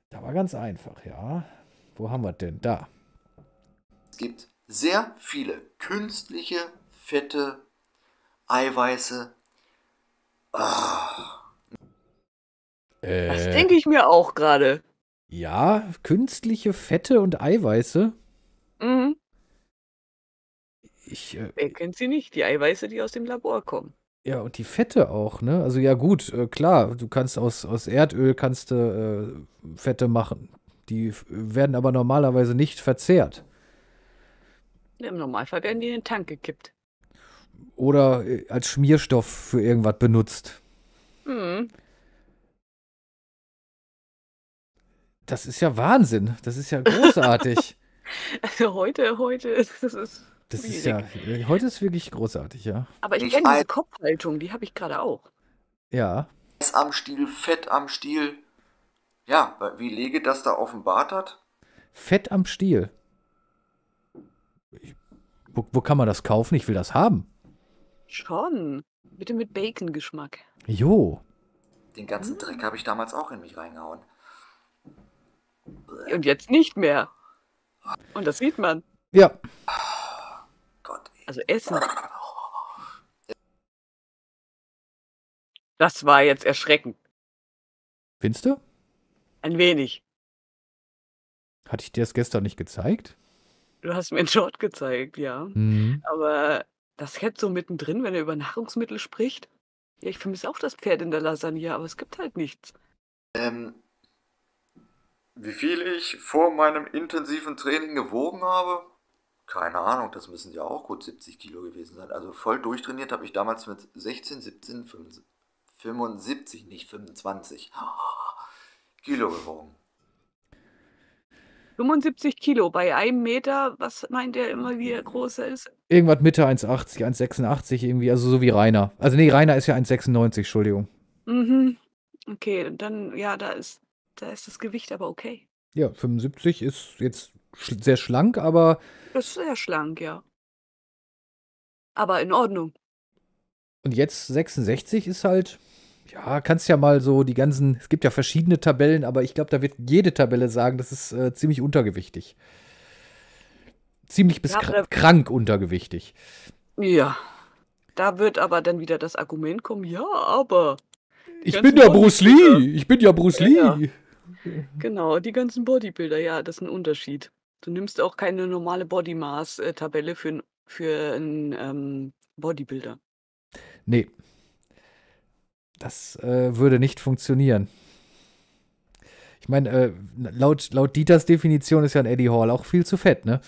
Da war ganz einfach, ja. Wo haben wir denn da? Es gibt sehr viele künstliche, fette Eiweiße. Ah. Äh, das denke ich mir auch gerade. Ja, künstliche Fette und Eiweiße. Mhm ich. Äh, Wer kennt sie nicht? Die Eiweiße, die aus dem Labor kommen. Ja, und die Fette auch, ne? Also ja, gut, äh, klar, du kannst aus, aus Erdöl kannst äh, Fette machen. Die werden aber normalerweise nicht verzehrt. Im Normalfall werden die in den Tank gekippt. Oder äh, als Schmierstoff für irgendwas benutzt. Mhm. Das ist ja Wahnsinn. Das ist ja großartig. also heute, heute, das ist das ist ja, äh, heute ist wirklich großartig, ja. Aber ich, ich kenne diese Kopfhaltung, die habe ich gerade auch. Ja. am Stiel, Fett am Stiel. Ja, wie Lege das da offenbart hat. Fett am Stiel. Ich, wo, wo kann man das kaufen? Ich will das haben. Schon. Bitte mit Bacon-Geschmack. Jo. Den ganzen Dreck habe ich damals auch in mich reingehauen. Und jetzt nicht mehr. Und das sieht man. Ja. Also Essen. Das war jetzt erschreckend. Findest du? Ein wenig. Hatte ich dir das gestern nicht gezeigt? Du hast mir einen Short gezeigt, ja. Mhm. Aber das Cat so mittendrin, wenn er über Nahrungsmittel spricht. Ja, ich vermisse auch das Pferd in der Lasagne, aber es gibt halt nichts. Ähm, wie viel ich vor meinem intensiven Training gewogen habe? keine Ahnung, das müssen ja auch gut 70 Kilo gewesen sein. Also voll durchtrainiert habe ich damals mit 16, 17, 75, nicht 25 Kilo gewogen. 75 Kilo bei einem Meter, was meint er immer, wie der große ist? Irgendwas Mitte 1,80, 1,86 irgendwie, also so wie Rainer. Also nee, Rainer ist ja 1,96, Entschuldigung. Mhm. Okay, dann, ja, da ist, da ist das Gewicht aber okay. Ja, 75 ist jetzt sch sehr schlank, aber. Ist sehr schlank, ja. Aber in Ordnung. Und jetzt 66 ist halt, ja, kannst ja mal so die ganzen, es gibt ja verschiedene Tabellen, aber ich glaube, da wird jede Tabelle sagen, das ist äh, ziemlich untergewichtig. Ziemlich bis ja, kr krank untergewichtig. Ja. Da wird aber dann wieder das Argument kommen, ja, aber. Ich bin ja Bruce Lee, ich bin ja Bruce Lee. ja. Genau, die ganzen Bodybuilder, ja, das ist ein Unterschied. Du nimmst auch keine normale Body Mass Tabelle für, für einen ähm, Bodybuilder. Nee. Das äh, würde nicht funktionieren. Ich meine, äh, laut, laut Dieters Definition ist ja ein Eddie Hall auch viel zu fett, ne?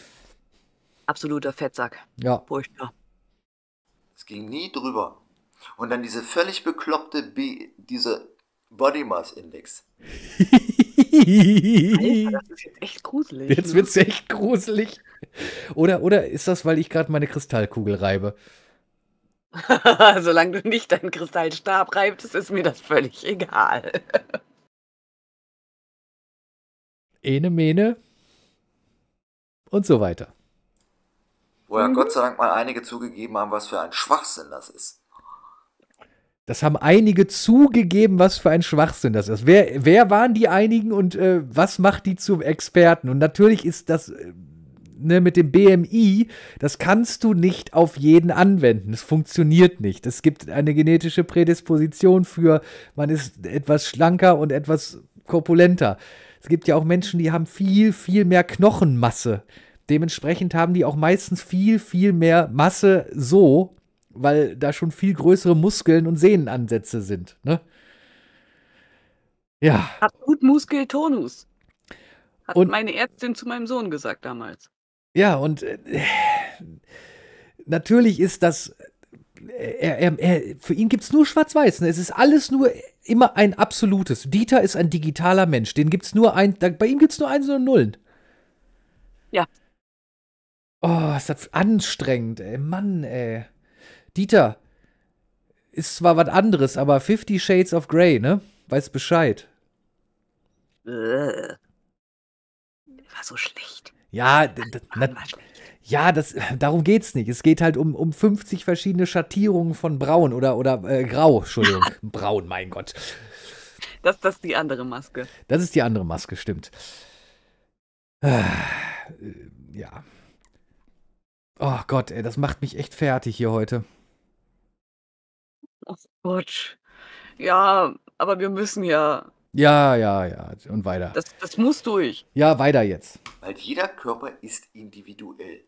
Absoluter Fettsack. Ja. Furchtbar. Es ging nie drüber. Und dann diese völlig bekloppte B, diese Body Mass Index. Alter, das ist jetzt echt gruselig. Jetzt ne? es echt gruselig. Oder, oder ist das, weil ich gerade meine Kristallkugel reibe? Solange du nicht deinen Kristallstab reibst, ist mir das völlig egal. Ene, Mene und so weiter. Wo ja mhm. Gott sei Dank mal einige zugegeben haben, was für ein Schwachsinn das ist. Das haben einige zugegeben, was für ein Schwachsinn das ist. Wer, wer waren die einigen und äh, was macht die zum Experten? Und natürlich ist das äh, ne, mit dem BMI, das kannst du nicht auf jeden anwenden. Es funktioniert nicht. Es gibt eine genetische Prädisposition für, man ist etwas schlanker und etwas korpulenter. Es gibt ja auch Menschen, die haben viel, viel mehr Knochenmasse. Dementsprechend haben die auch meistens viel, viel mehr Masse so weil da schon viel größere Muskeln und Sehnenansätze sind. Ne? Ja. Absolut Muskeltonus. Hat und, meine Ärztin zu meinem Sohn gesagt damals. Ja, und äh, natürlich ist das. Äh, er, er, er, für ihn gibt es nur Schwarz-Weiß. Ne? Es ist alles nur immer ein absolutes. Dieter ist ein digitaler Mensch. Den gibt's nur ein, da, bei ihm gibt es nur Eins und Nullen. Ja. Oh, ist das anstrengend, ey. Mann, ey. Dieter, ist zwar was anderes, aber 50 Shades of Grey, ne? Weiß Bescheid. War so schlecht. Ja, na, ja, das, darum geht's nicht. Es geht halt um, um 50 verschiedene Schattierungen von Braun oder, oder äh, Grau, Entschuldigung. Braun, mein Gott. Das, das ist die andere Maske. Das ist die andere Maske, stimmt. Äh, äh, ja. Oh Gott, ey, das macht mich echt fertig hier heute. Ach Gott. Ja, aber wir müssen ja. Ja, ja, ja. Und weiter. Das, das muss durch. Ja, weiter jetzt. Weil jeder Körper ist individuell.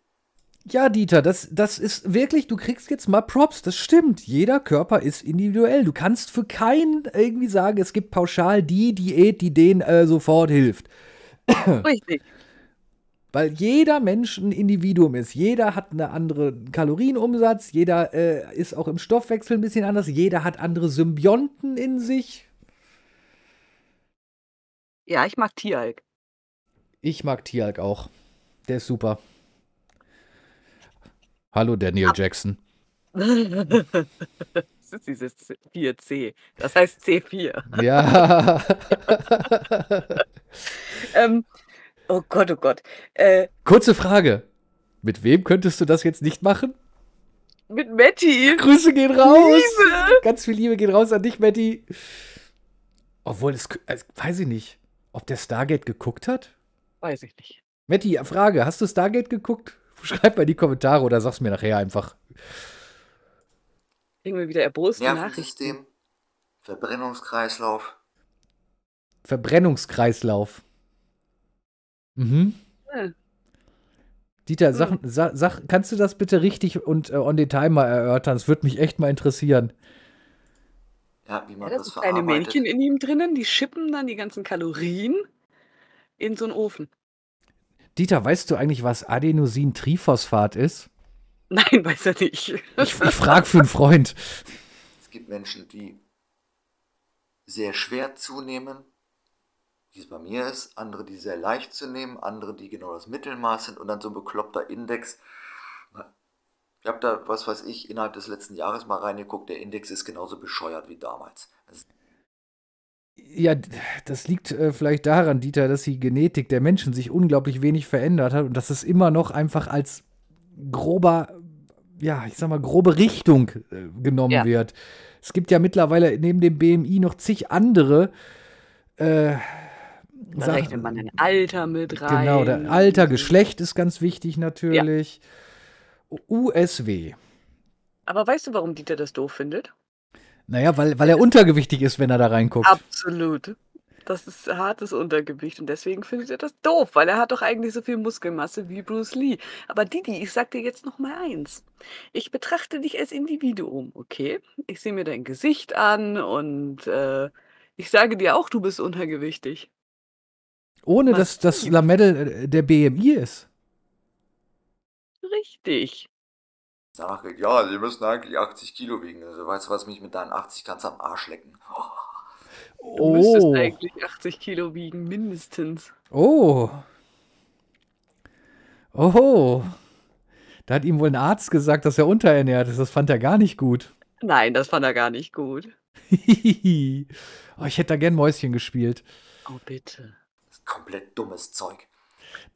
Ja, Dieter, das, das ist wirklich, du kriegst jetzt mal Props, das stimmt. Jeder Körper ist individuell. Du kannst für keinen irgendwie sagen, es gibt pauschal die Diät, die denen äh, sofort hilft. Richtig. Weil jeder Mensch ein Individuum ist. Jeder hat einen anderen Kalorienumsatz, jeder äh, ist auch im Stoffwechsel ein bisschen anders, jeder hat andere Symbionten in sich. Ja, ich mag Tieralk. Ich mag Tieralk auch. Der ist super. Hallo Daniel Ab Jackson. das ist dieses 4C. Das heißt C4. Ja. ähm, Oh Gott, oh Gott. Äh, Kurze Frage. Mit wem könntest du das jetzt nicht machen? Mit Matti. Grüße gehen raus. Liebe. Ganz viel Liebe geht raus an dich, Matti. Obwohl, es, also, weiß ich nicht, ob der Stargate geguckt hat? Weiß ich nicht. Matti, Frage, hast du Stargate geguckt? Schreib mal in die Kommentare oder sag's mir nachher einfach. Kriegen wir wieder erboste Nervensystem, Nachrichten. Verbrennungskreislauf. Verbrennungskreislauf. Mhm. Hm. Dieter, sag, sag, kannst du das bitte richtig und äh, on Detail mal erörtern? Das würde mich echt mal interessieren. Ja, wie man ja, das, das kleine Männchen in ihm drinnen, die schippen dann die ganzen Kalorien in so einen Ofen. Dieter, weißt du eigentlich, was Adenosin-Triphosphat ist? Nein, weiß er nicht. ich, ich frage für einen Freund. Es gibt Menschen, die sehr schwer zunehmen wie es bei mir ist, andere, die sehr leicht zu nehmen, andere, die genau das Mittelmaß sind und dann so ein bekloppter Index. Ich habe da, was weiß ich, innerhalb des letzten Jahres mal reingeguckt, der Index ist genauso bescheuert wie damals. Ja, das liegt äh, vielleicht daran, Dieter, dass die Genetik der Menschen sich unglaublich wenig verändert hat und dass es immer noch einfach als grober, ja, ich sag mal, grobe Richtung äh, genommen ja. wird. Es gibt ja mittlerweile neben dem BMI noch zig andere äh, da Sachen. rechnet man ein Alter mit rein. Genau, der Alter, Geschlecht ist ganz wichtig natürlich. Ja. USW. Aber weißt du, warum Dieter das doof findet? Naja, weil, weil er untergewichtig ist, wenn er da reinguckt. Absolut. Das ist hartes Untergewicht und deswegen findet er das doof, weil er hat doch eigentlich so viel Muskelmasse wie Bruce Lee. Aber Didi, ich sag dir jetzt noch mal eins. Ich betrachte dich als Individuum, okay? Ich sehe mir dein Gesicht an und äh, ich sage dir auch, du bist untergewichtig. Ohne dass das Lamedel äh, der BMI ist. Richtig. Ach, ja, sie müssen eigentlich 80 Kilo wiegen. Also, weißt du was, mich mit deinen 80 kannst am Arsch lecken. Oh. Du müsstest oh. eigentlich 80 Kilo wiegen, mindestens. Oh. Oho. Da hat ihm wohl ein Arzt gesagt, dass er unterernährt ist. Das fand er gar nicht gut. Nein, das fand er gar nicht gut. oh, ich hätte da gern Mäuschen gespielt. Oh, bitte komplett dummes Zeug.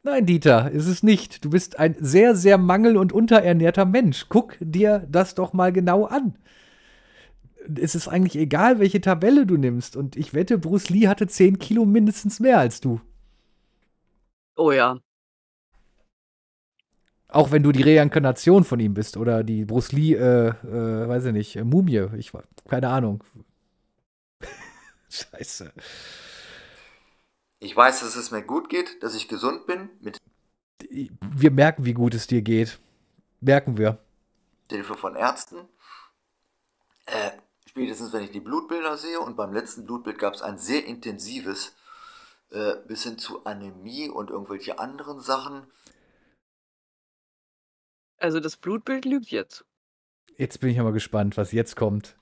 Nein, Dieter, ist es nicht. Du bist ein sehr, sehr mangel- und unterernährter Mensch. Guck dir das doch mal genau an. Es ist eigentlich egal, welche Tabelle du nimmst. Und ich wette, Bruce Lee hatte 10 Kilo mindestens mehr als du. Oh ja. Auch wenn du die Reinkarnation von ihm bist oder die Bruce Lee, äh, äh, weiß ich nicht, äh, Mumie. Ich keine Ahnung. Scheiße. Ich weiß, dass es mir gut geht, dass ich gesund bin. wir merken, wie gut es dir geht. Merken wir. Hilfe von Ärzten. Äh, spätestens, wenn ich die Blutbilder sehe. Und beim letzten Blutbild gab es ein sehr intensives, äh, bis hin zu Anämie und irgendwelche anderen Sachen. Also das Blutbild lügt jetzt. Jetzt bin ich aber gespannt, was jetzt kommt.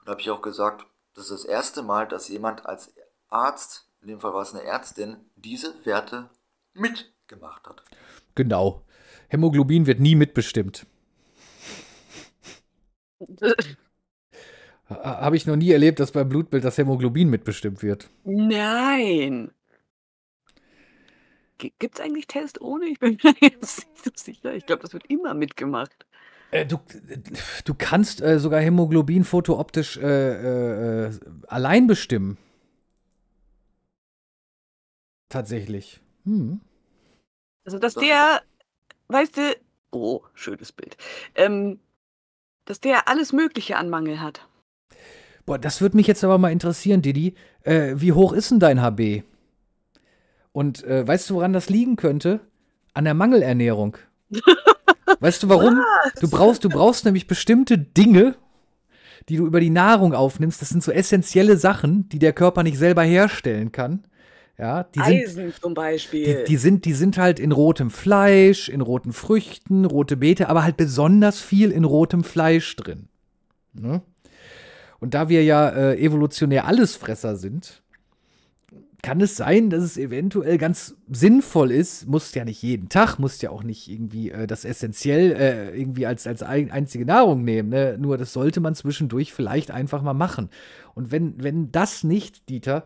Und da habe ich auch gesagt, das ist das erste Mal, dass jemand als Arzt in dem Fall war es eine Ärztin, diese Werte mitgemacht hat. Genau. Hämoglobin wird nie mitbestimmt. Habe ich noch nie erlebt, dass beim Blutbild das Hämoglobin mitbestimmt wird. Nein. Gibt es eigentlich Tests ohne? Ich bin mir nicht so sicher. Ich glaube, das wird immer mitgemacht. Äh, du, du kannst äh, sogar Hämoglobin fotooptisch äh, äh, äh allein bestimmen. Tatsächlich. Hm. Also, dass der, weißt du, oh, schönes Bild, ähm, dass der alles Mögliche an Mangel hat. Boah, das würde mich jetzt aber mal interessieren, Didi. Äh, wie hoch ist denn dein HB? Und äh, weißt du, woran das liegen könnte? An der Mangelernährung. weißt du warum? Du brauchst, du brauchst nämlich bestimmte Dinge, die du über die Nahrung aufnimmst. Das sind so essentielle Sachen, die der Körper nicht selber herstellen kann. Ja, die Eisen sind, zum Beispiel. Die, die, sind, die sind halt in rotem Fleisch, in roten Früchten, rote Beete, aber halt besonders viel in rotem Fleisch drin. Ne? Und da wir ja äh, evolutionär Allesfresser sind, kann es sein, dass es eventuell ganz sinnvoll ist, musst ja nicht jeden Tag, musst ja auch nicht irgendwie äh, das essentiell äh, irgendwie als, als ein, einzige Nahrung nehmen, ne? nur das sollte man zwischendurch vielleicht einfach mal machen. Und wenn, wenn das nicht, Dieter,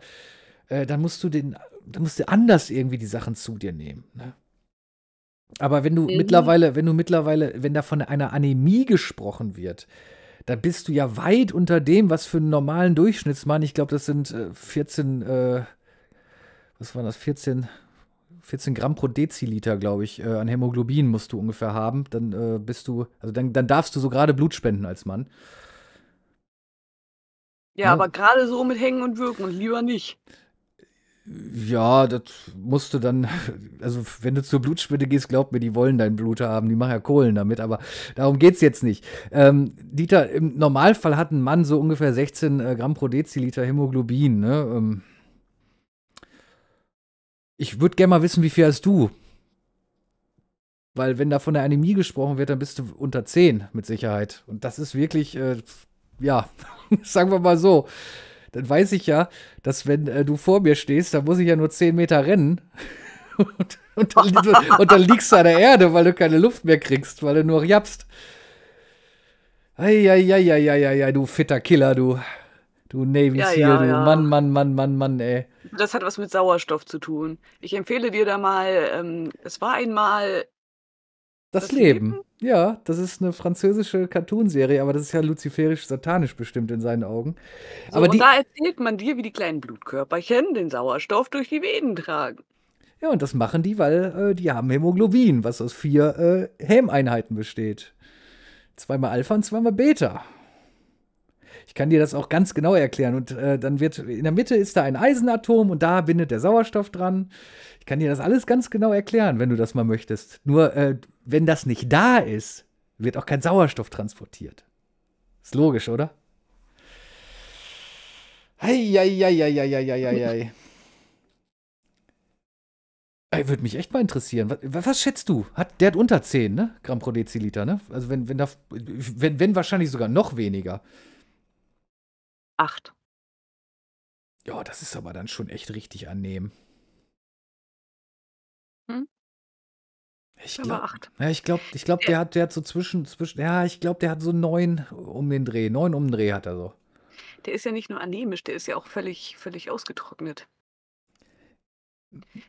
äh, dann musst du den, dann musst du anders irgendwie die Sachen zu dir nehmen. Ne? Aber wenn du mhm. mittlerweile, wenn du mittlerweile, wenn da von einer Anämie gesprochen wird, dann bist du ja weit unter dem, was für einen normalen Durchschnittsmann, ich glaube, das sind 14, äh, äh, was waren das, 14, 14 Gramm pro Deziliter, glaube ich, äh, an Hämoglobin musst du ungefähr haben. Dann äh, bist du, also dann, dann darfst du so gerade Blut spenden als Mann. Ja, ja. Ne? aber gerade so mit Hängen und Wirken und lieber nicht. Ja, das musst du dann, also wenn du zur Blutspitze gehst, glaub mir, die wollen dein Blut haben, die machen ja Kohlen damit, aber darum geht's jetzt nicht. Ähm, Dieter, im Normalfall hat ein Mann so ungefähr 16 äh, Gramm pro Deziliter Hämoglobin. Ne? Ähm, ich würde gerne mal wissen, wie viel hast du? Weil wenn da von der Anämie gesprochen wird, dann bist du unter 10 mit Sicherheit. Und das ist wirklich, äh, ja, sagen wir mal so dann weiß ich ja, dass wenn äh, du vor mir stehst, dann muss ich ja nur 10 Meter rennen. und, und, dann, und, dann, liegst du an der Erde, weil du keine Luft mehr kriegst, weil du nur japst. Eieieiei, du fitter Killer, du. Du Navy ja, Seal, ja, du ja. Mann, Mann, Mann, Mann, Mann, ey. Das hat was mit Sauerstoff zu tun. Ich empfehle dir da mal, ähm, es war einmal das, Leben. Leben? Ja, das ist eine französische Cartoonserie, aber das ist ja luziferisch-satanisch bestimmt in seinen Augen. So, aber die, und da erzählt man dir, wie die kleinen Blutkörperchen den Sauerstoff durch die Venen tragen. Ja, und das machen die, weil äh, die haben Hämoglobin, was aus vier äh, Hämeinheiten besteht. Zweimal Alpha und zweimal Beta. Ich kann dir das auch ganz genau erklären. Und äh, dann wird in der Mitte ist da ein Eisenatom und da bindet der Sauerstoff dran. Ich kann dir das alles ganz genau erklären, wenn du das mal möchtest. Nur äh, wenn das nicht da ist, wird auch kein Sauerstoff transportiert. Ist logisch, oder? Hei, hei, hei, hei, hei, hei, hei. Ey, würde mich echt mal interessieren. Was, was, schätzt du? Hat, der hat unter 10 ne? Gramm pro Deziliter, ne? Also wenn, wenn, da, wenn, wenn wahrscheinlich sogar noch weniger acht. Ja, das ist aber dann schon echt richtig annehmen. Hm? Ich glaube, ja, ich glaube, ich glaub, der hat, der hat so zwischen, zwischen, ja, ich glaube, der hat so neun um den Dreh, neun um den Dreh hat er so. Der ist ja nicht nur anemisch, der ist ja auch völlig, völlig ausgetrocknet.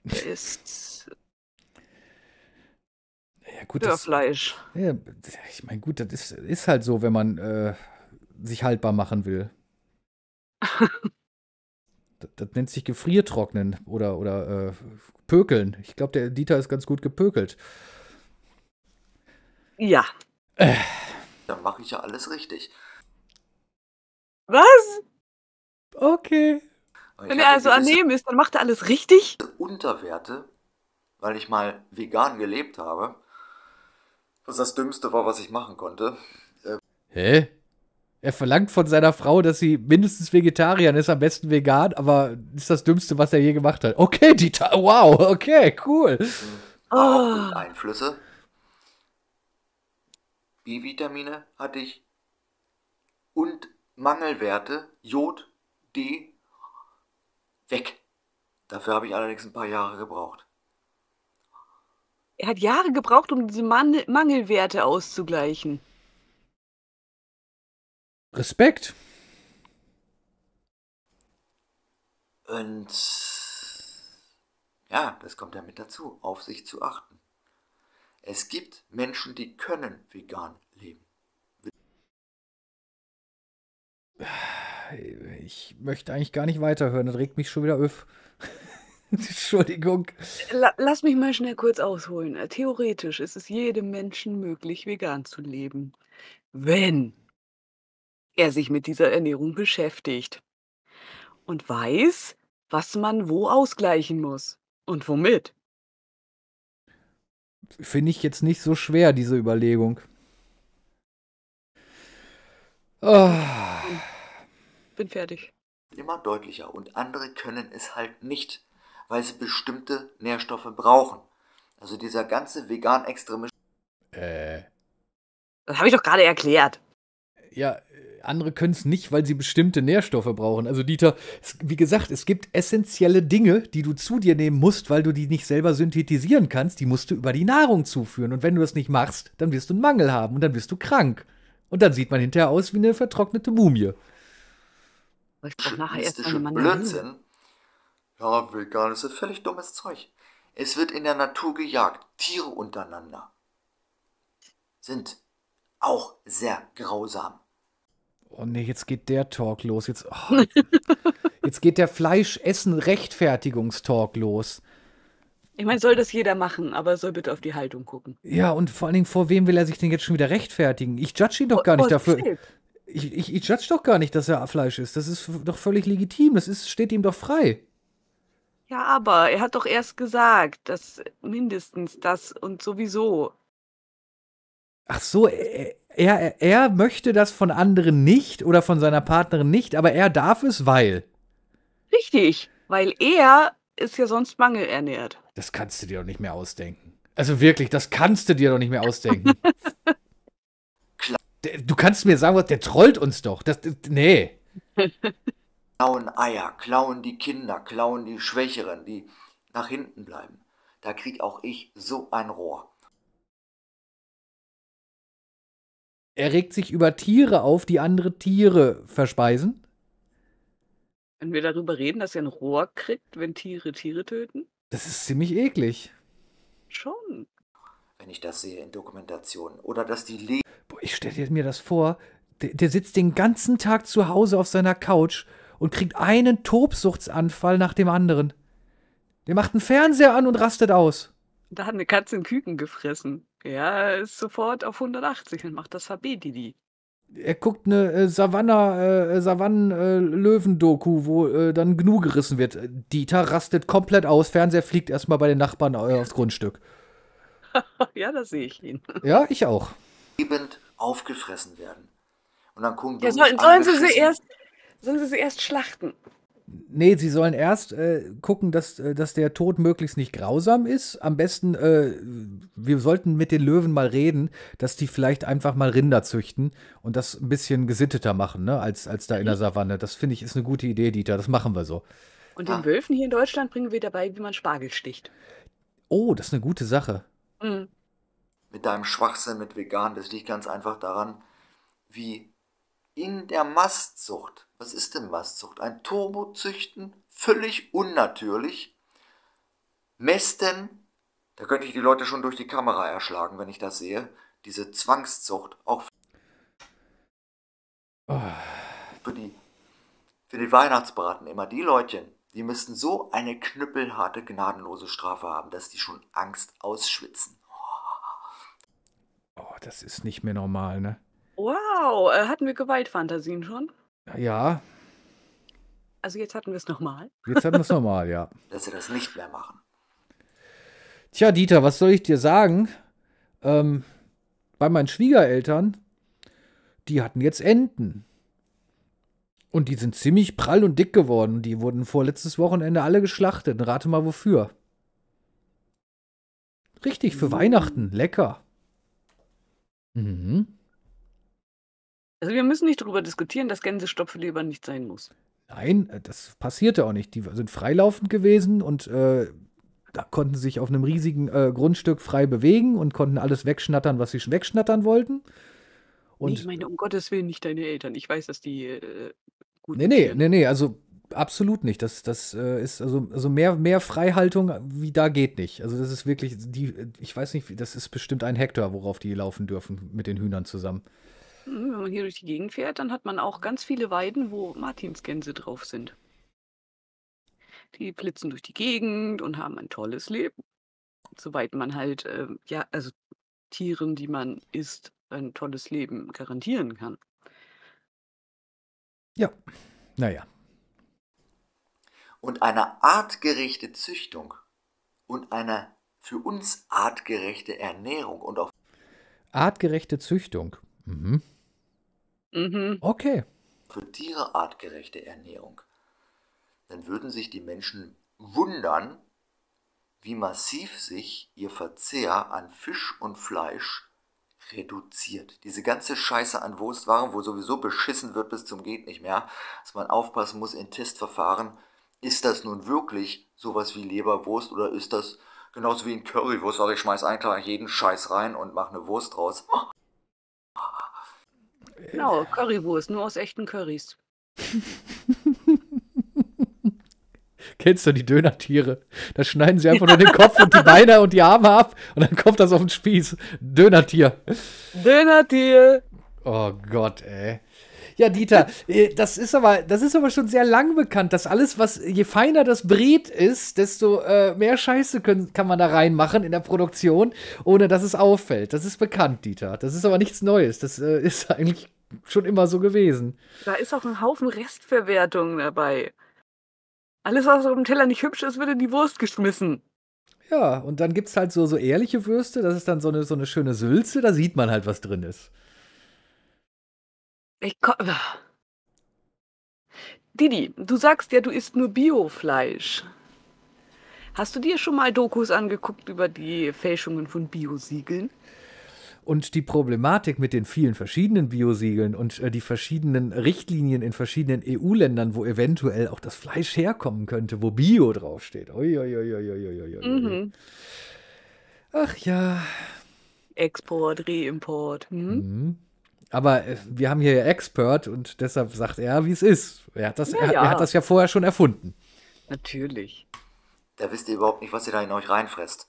Der ist ja, gut, das, Fleisch. Ja, ich meine, gut, das ist, ist halt so, wenn man äh, sich haltbar machen will das, das, nennt sich Gefriertrocknen oder, oder äh, Pökeln. Ich glaube, der Dieter ist ganz gut gepökelt. Ja. Äh. Dann mache ich ja alles richtig. Was? Okay. Wenn er also annehmen ist, dann macht er alles richtig? Unterwerte, weil ich mal vegan gelebt habe. Was das Dümmste war, was ich machen konnte. Äh, Hä? Er verlangt von seiner Frau, dass sie mindestens Vegetarierin ist, am besten vegan, aber ist das Dümmste, was er je gemacht hat. Okay, Dieter, wow, okay, cool. Oh. Einflüsse. B-Vitamine hatte ich und Mangelwerte, Jod, D, weg. Dafür habe ich allerdings ein paar Jahre gebraucht. Er hat Jahre gebraucht, um diese Mangelwerte auszugleichen. Respekt. Und ja, das kommt ja mit dazu, auf sich zu achten. Es gibt Menschen, die können vegan leben. Ich möchte eigentlich gar nicht weiterhören, das regt mich schon wieder öff. Entschuldigung. Lass mich mal schnell kurz ausholen. Theoretisch ist es jedem Menschen möglich, vegan zu leben. Wenn er sich mit dieser Ernährung beschäftigt und weiß, was man wo ausgleichen muss und womit. Finde ich jetzt nicht so schwer, diese Überlegung. Oh. Bin fertig. Immer deutlicher und andere können es halt nicht, weil sie bestimmte Nährstoffe brauchen. Also dieser ganze vegan-extremismus. Äh. Das habe ich doch gerade erklärt. Ja, andere können es nicht, weil sie bestimmte Nährstoffe brauchen. Also Dieter, es, wie gesagt, es gibt essentielle Dinge, die du zu dir nehmen musst, weil du die nicht selber synthetisieren kannst. Die musst du über die Nahrung zuführen. Und wenn du das nicht machst, dann wirst du einen Mangel haben und dann wirst du krank. Und dann sieht man hinterher aus wie eine vertrocknete Mumie. Ich brauche nachher erst eine Blödsinn. Ja, vegan ist völlig dummes Zeug. Es wird in der Natur gejagt. Tiere untereinander sind auch sehr grausam oh nee, jetzt geht der Talk los. Jetzt, oh, jetzt geht der Fleischessen-Rechtfertigungstalk los. Ich meine, soll das jeder machen, aber soll bitte auf die Haltung gucken. Ja, und vor allen Dingen, vor wem will er sich denn jetzt schon wieder rechtfertigen? Ich judge ihn doch oh, gar oh, nicht dafür. Ich, ich, ich judge doch gar nicht, dass er Fleisch ist. Das ist doch völlig legitim. Das ist, steht ihm doch frei. Ja, aber er hat doch erst gesagt, dass mindestens das und sowieso. Ach so, er, er, er möchte das von anderen nicht oder von seiner Partnerin nicht, aber er darf es, weil. Richtig, weil er ist ja sonst mangelernährt. Das kannst du dir doch nicht mehr ausdenken. Also wirklich, das kannst du dir doch nicht mehr ausdenken. du kannst mir sagen, was der trollt uns doch. Das, das nee. klauen Eier, klauen die Kinder, klauen die Schwächeren, die nach hinten bleiben. Da krieg auch ich so ein Rohr. Er regt sich über Tiere auf, die andere Tiere verspeisen. Wenn wir darüber reden, dass er ein Rohr kriegt, wenn Tiere Tiere töten? Das ist ziemlich eklig. Schon. Wenn ich das sehe in Dokumentationen. Oder dass die Le Boah, ich stelle mir das vor, der, der sitzt den ganzen Tag zu Hause auf seiner Couch und kriegt einen Tobsuchtsanfall nach dem anderen. Der macht einen Fernseher an und rastet aus. Da hat eine Katze einen Küken gefressen. Ja, ist sofort auf 180 und macht das Habedidi. Er guckt eine äh, Savanna, äh, savannen löwendoku äh, wo äh, dann Gnu gerissen wird. Dieter rastet komplett aus, Fernseher fliegt erstmal bei den Nachbarn äh, aufs Grundstück. ja, da sehe ich ihn. Ja, ich auch. Lebend aufgefressen werden. Und dann gucken ja, sollen, sollen sie sie erst sollen sie sie erst schlachten. Nee, sie sollen erst äh, gucken, dass, äh, dass der Tod möglichst nicht grausam ist. Am besten, äh, wir sollten mit den Löwen mal reden, dass die vielleicht einfach mal Rinder züchten und das ein bisschen gesitteter machen, ne, als, als da in der mhm. Savanne. Das finde ich ist eine gute Idee, Dieter. Das machen wir so. Und den ah. Wölfen hier in Deutschland bringen wir dabei, wie man Spargel sticht. Oh, das ist eine gute Sache. Mhm. Mit deinem Schwachsinn mit Vegan, das liegt ganz einfach daran, wie in der Mastzucht was ist denn Mastzucht? Ein Turbo züchten, völlig unnatürlich. Mästen, da könnte ich die Leute schon durch die Kamera erschlagen, wenn ich das sehe. Diese Zwangszucht, auch für, ah. die, für die Weihnachtsbraten immer die Leute, die müssten so eine knüppelharte, gnadenlose Strafe haben, dass die schon Angst ausschwitzen. Oh, das ist nicht mehr normal, ne? Wow, äh, hatten wir Gewaltfantasien schon? Ja. Also jetzt hatten wir es nochmal. Jetzt hatten wir es nochmal, ja. Dass sie das nicht mehr machen. Tja, Dieter, was soll ich dir sagen? Ähm, bei meinen Schwiegereltern, die hatten jetzt Enten. Und die sind ziemlich prall und dick geworden. Die wurden vorletztes Wochenende alle geschlachtet. Rate mal wofür. Richtig, für mhm. Weihnachten. Lecker. Mhm. Also wir müssen nicht darüber diskutieren, dass Gänsestopfeleber nicht sein muss. Nein, äh, das passierte auch nicht. Die sind freilaufend gewesen und äh, da konnten sie sich auf einem riesigen äh, Grundstück frei bewegen und konnten alles wegschnattern, was sie wegschnattern wollten. Und ich meine, um Gottes Willen nicht deine Eltern. Ich weiß, dass die äh, gut Nee, nee, nee, nee, also absolut nicht. Das, das äh, ist also, also mehr, mehr Freihaltung wie da geht nicht. Also das ist wirklich die, ich weiß nicht, das ist bestimmt ein Hektar, worauf die laufen dürfen mit den Hühnern zusammen. Hm, wenn man hier durch die Gegend fährt, dann hat man auch mhm. ganz viele Weiden, wo Martinsgänse drauf sind. Die blitzen durch die Gegend und haben ein tolles Leben. Soweit man halt, äh, ja, also Tieren, die man isst, ein tolles Leben garantieren kann. Ja, naja. Und eine artgerechte Züchtung und eine für uns artgerechte Ernährung und auch. Artgerechte Züchtung. Mhm. Mhm. Okay. Für Tiere artgerechte Ernährung. Dann würden sich die Menschen wundern, wie massiv sich ihr Verzehr an Fisch und Fleisch reduziert. Diese ganze Scheiße an Wurstwaren, wo sowieso beschissen wird bis zum geht nicht mehr, dass man aufpassen muss in Testverfahren, ist das nun wirklich sowas wie Leberwurst oder ist das genauso wie ein Currywurst, also ich schmeiß einfach jeden Scheiß rein und mach eine Wurst draus. Oh. Genau, Currywurst, nur aus echten Currys. Kennst du die Dönertiere? Da schneiden sie einfach nur den Kopf und die Beine und die Arme ab und dann kommt das auf den Spieß. Dönertier. Dönertier. Oh Gott, ey. Ja, Dieter, äh, das ist aber, das ist aber schon sehr lang bekannt, dass alles, was je feiner das Bret ist, desto äh, mehr Scheiße können, kann man da reinmachen in der Produktion, ohne dass es auffällt. Das ist bekannt, Dieter. Das ist aber nichts Neues. Das äh, ist eigentlich schon immer so gewesen. Da ist auch ein Haufen Restverwertung dabei. Alles, was auf dem Teller nicht hübsch ist, wird in die Wurst geschmissen. Ja, und dann gibt es halt so, so ehrliche Würste, das ist dann so eine, so eine schöne Sülze, da sieht man halt, was drin ist. Ich ko ah. Didi, du sagst ja, du isst nur Biofleisch. Hast du dir schon mal Dokus angeguckt über die Fälschungen von Biosiegeln? Und die Problematik mit den vielen verschiedenen Biosiegeln und äh, die verschiedenen Richtlinien in verschiedenen EU-Ländern, wo eventuell auch das Fleisch herkommen könnte, wo Bio draufsteht. Ui, ui, ui, mhm. Ach ja. Export, Reimport. Hm? Mhm aber äh, wir haben hier ja Expert und deshalb sagt er, wie es ist. Er hat, das, ja, er, er, hat das ja vorher schon erfunden. Natürlich. Da wisst ihr überhaupt nicht, was ihr da in euch reinfresst.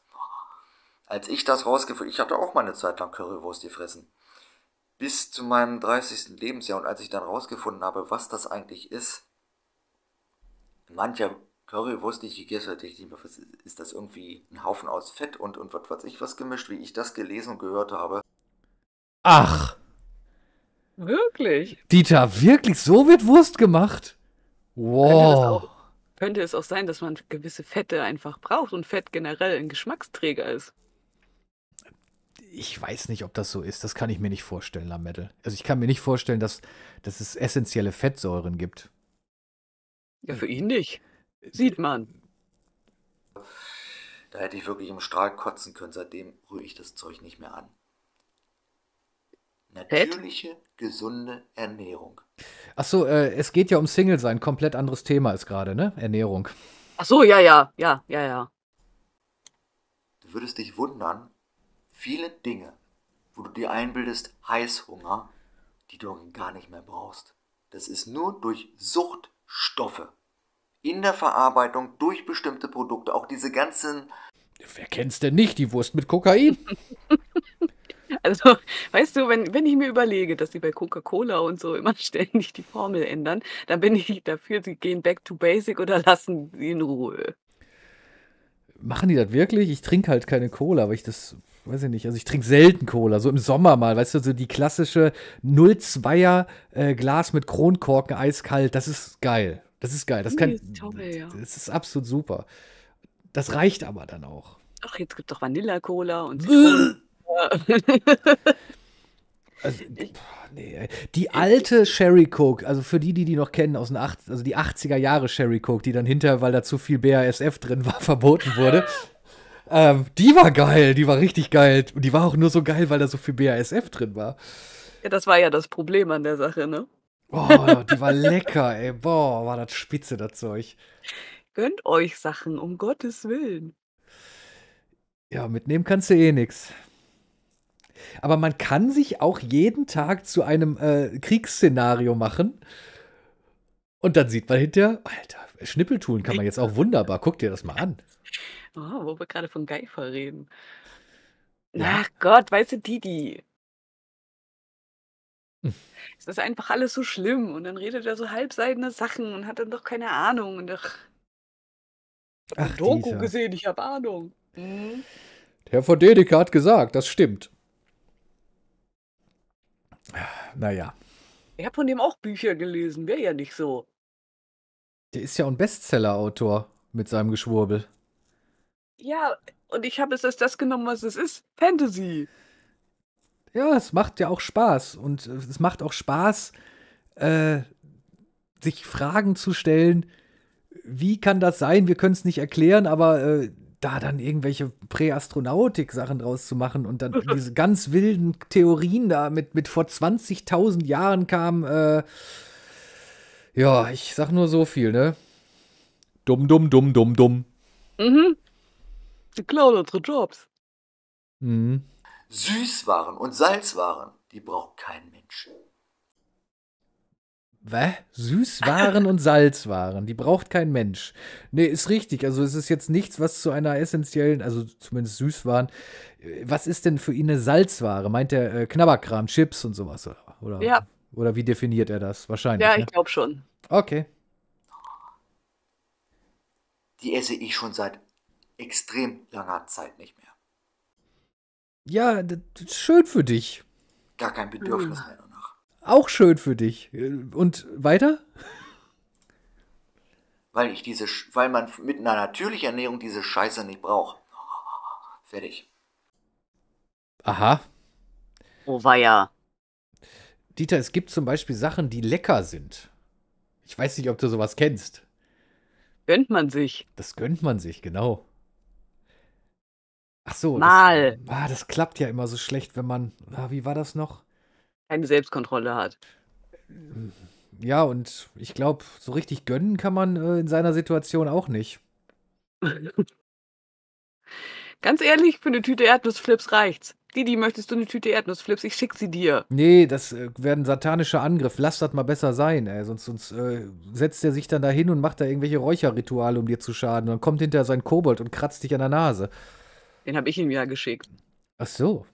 Als ich das rausgefunden ich hatte auch mal eine Zeit lang Currywurst gefressen. Bis zu meinem 30. Lebensjahr und als ich dann rausgefunden habe, was das eigentlich ist, mancher Currywurst, die ich gegessen hatte, ich nicht mehr, was ist das irgendwie ein Haufen aus Fett und, und was weiß ich was gemischt, wie ich das gelesen und gehört habe. Ach! Wirklich? Dieter, wirklich? So wird Wurst gemacht? Wow. Könnte, auch, könnte es auch sein, dass man gewisse Fette einfach braucht und Fett generell ein Geschmacksträger ist? ich weiß nicht, ob das so ist. Das kann ich mir nicht vorstellen, Lamette. Also ich kann mir nicht vorstellen, dass, dass es essentielle Fettsäuren gibt. Ja, für ihn nicht. Äh, Sieht man. Da hätte ich wirklich im Strahl kotzen können. Seitdem rühre ich das Zeug nicht mehr an. Natürliche, gesunde Ernährung. Achso, äh, es geht ja um Single sein. Komplett anderes Thema ist gerade, ne? Ernährung. Achso, ja, ja, ja, ja, ja. Du würdest dich wundern, viele Dinge, wo du dir einbildest, Heißhunger, die du gar nicht mehr brauchst. Das ist nur durch Suchtstoffe in der Verarbeitung durch bestimmte Produkte, auch diese ganzen. Wer kennt's denn nicht, die Wurst mit Kokain? Also, weißt du, wenn, wenn ich mir überlege, dass sie bei Coca-Cola und so immer ständig die Formel ändern, dann bin ich dafür, sie gehen back to basic oder lassen sie in Ruhe. Machen die das wirklich? Ich trinke halt keine Cola, weil ich das, weiß ich nicht, also ich trinke selten Cola, so im Sommer mal, weißt du, so die klassische 02er äh, Glas mit Kronkorken eiskalt, das ist geil. Das ist geil. Das, kann, ist toll, ja. das ist absolut super. Das reicht aber dann auch. Ach, jetzt gibt es doch Vanilla-Cola und. also, boah, nee. Die alte Sherry Coke, also für die, die die noch kennen aus den 80, also die 80er Jahre Sherry Coke, die dann hinterher, weil da zu viel BASF drin war, verboten wurde. ähm, die war geil, die war richtig geil. Und die war auch nur so geil, weil da so viel BASF drin war. Ja, das war ja das Problem an der Sache, ne? Boah, die war lecker, ey. Boah, war das spitze, das Zeug. Gönnt euch Sachen, um Gottes Willen. Ja, mitnehmen kannst du eh nichts. Aber man kann sich auch jeden Tag zu einem äh, Kriegsszenario machen. Und dann sieht man hinterher, Alter, Schnippeltun kann man jetzt auch wunderbar. Guck dir das mal an. Oh, wo wir gerade von Geifer reden. Ja. Ach Gott, weißt du, Didi. Hm. Es ist einfach alles so schlimm und dann redet er so halbseidene Sachen und hat dann doch keine Ahnung. Und ach, ach Doku gesehen, ich habe Ahnung. Mhm. Herr von Dedeker hat gesagt, das stimmt. Naja. Ich habe von dem auch Bücher gelesen, wäre ja nicht so. Der ist ja ein Bestseller-Autor mit seinem Geschwurbel. Ja, und ich habe es als das genommen, was es ist: Fantasy. Ja, es macht ja auch Spaß. Und äh, es macht auch Spaß, äh, sich Fragen zu stellen. Wie kann das sein? Wir können es nicht erklären, aber äh, da dann irgendwelche Präastronautik-Sachen draus zu machen und dann diese ganz wilden Theorien da mit, mit vor 20.000 Jahren kamen, äh, ja, ich sag nur so viel, ne? Dumm, dumm, dumm, dumm, dumm. Mhm. Die klauen unsere Jobs. Mhm. Süßwaren und Salzwaren, die braucht kein Mensch. Was? Süßwaren und Salzwaren, die braucht kein Mensch. Nee, ist richtig. Also es ist jetzt nichts, was zu einer essentiellen, also zumindest Süßwaren. Was ist denn für ihn eine Salzware? Meint er äh, Knabberkram, Chips und sowas? Oder, ja. Oder wie definiert er das? Wahrscheinlich. Ja, ne? ich ne? glaube schon. Okay. Die esse ich schon seit extrem langer Zeit nicht mehr. Ja, schön für dich. Gar kein Bedürfnis mhm. mehr auch schön für dich. Und weiter? Weil ich diese, weil man mit einer natürlichen Ernährung diese Scheiße nicht braucht. Fertig. Aha. Oh weia. Dieter, es gibt zum Beispiel Sachen, die lecker sind. Ich weiß nicht, ob du sowas kennst. Gönnt man sich. Das gönnt man sich, genau. Ach so. Mal. Das, ah, das klappt ja immer so schlecht, wenn man. Ah, wie war das noch? keine Selbstkontrolle hat. Ja, und ich glaube, so richtig gönnen kann man äh, in seiner Situation auch nicht. Ganz ehrlich, für eine Tüte Erdnussflips reicht's. Didi, möchtest du eine Tüte Erdnussflips? Ich schick sie dir. Nee, das äh, wäre ein satanischer Angriff. Lass das mal besser sein, ey. Sonst, sonst äh, setzt er sich dann da hin und macht da irgendwelche Räucherrituale, um dir zu schaden. dann kommt hinter sein Kobold und kratzt dich an der Nase. Den habe ich ihm ja geschickt. Ach so.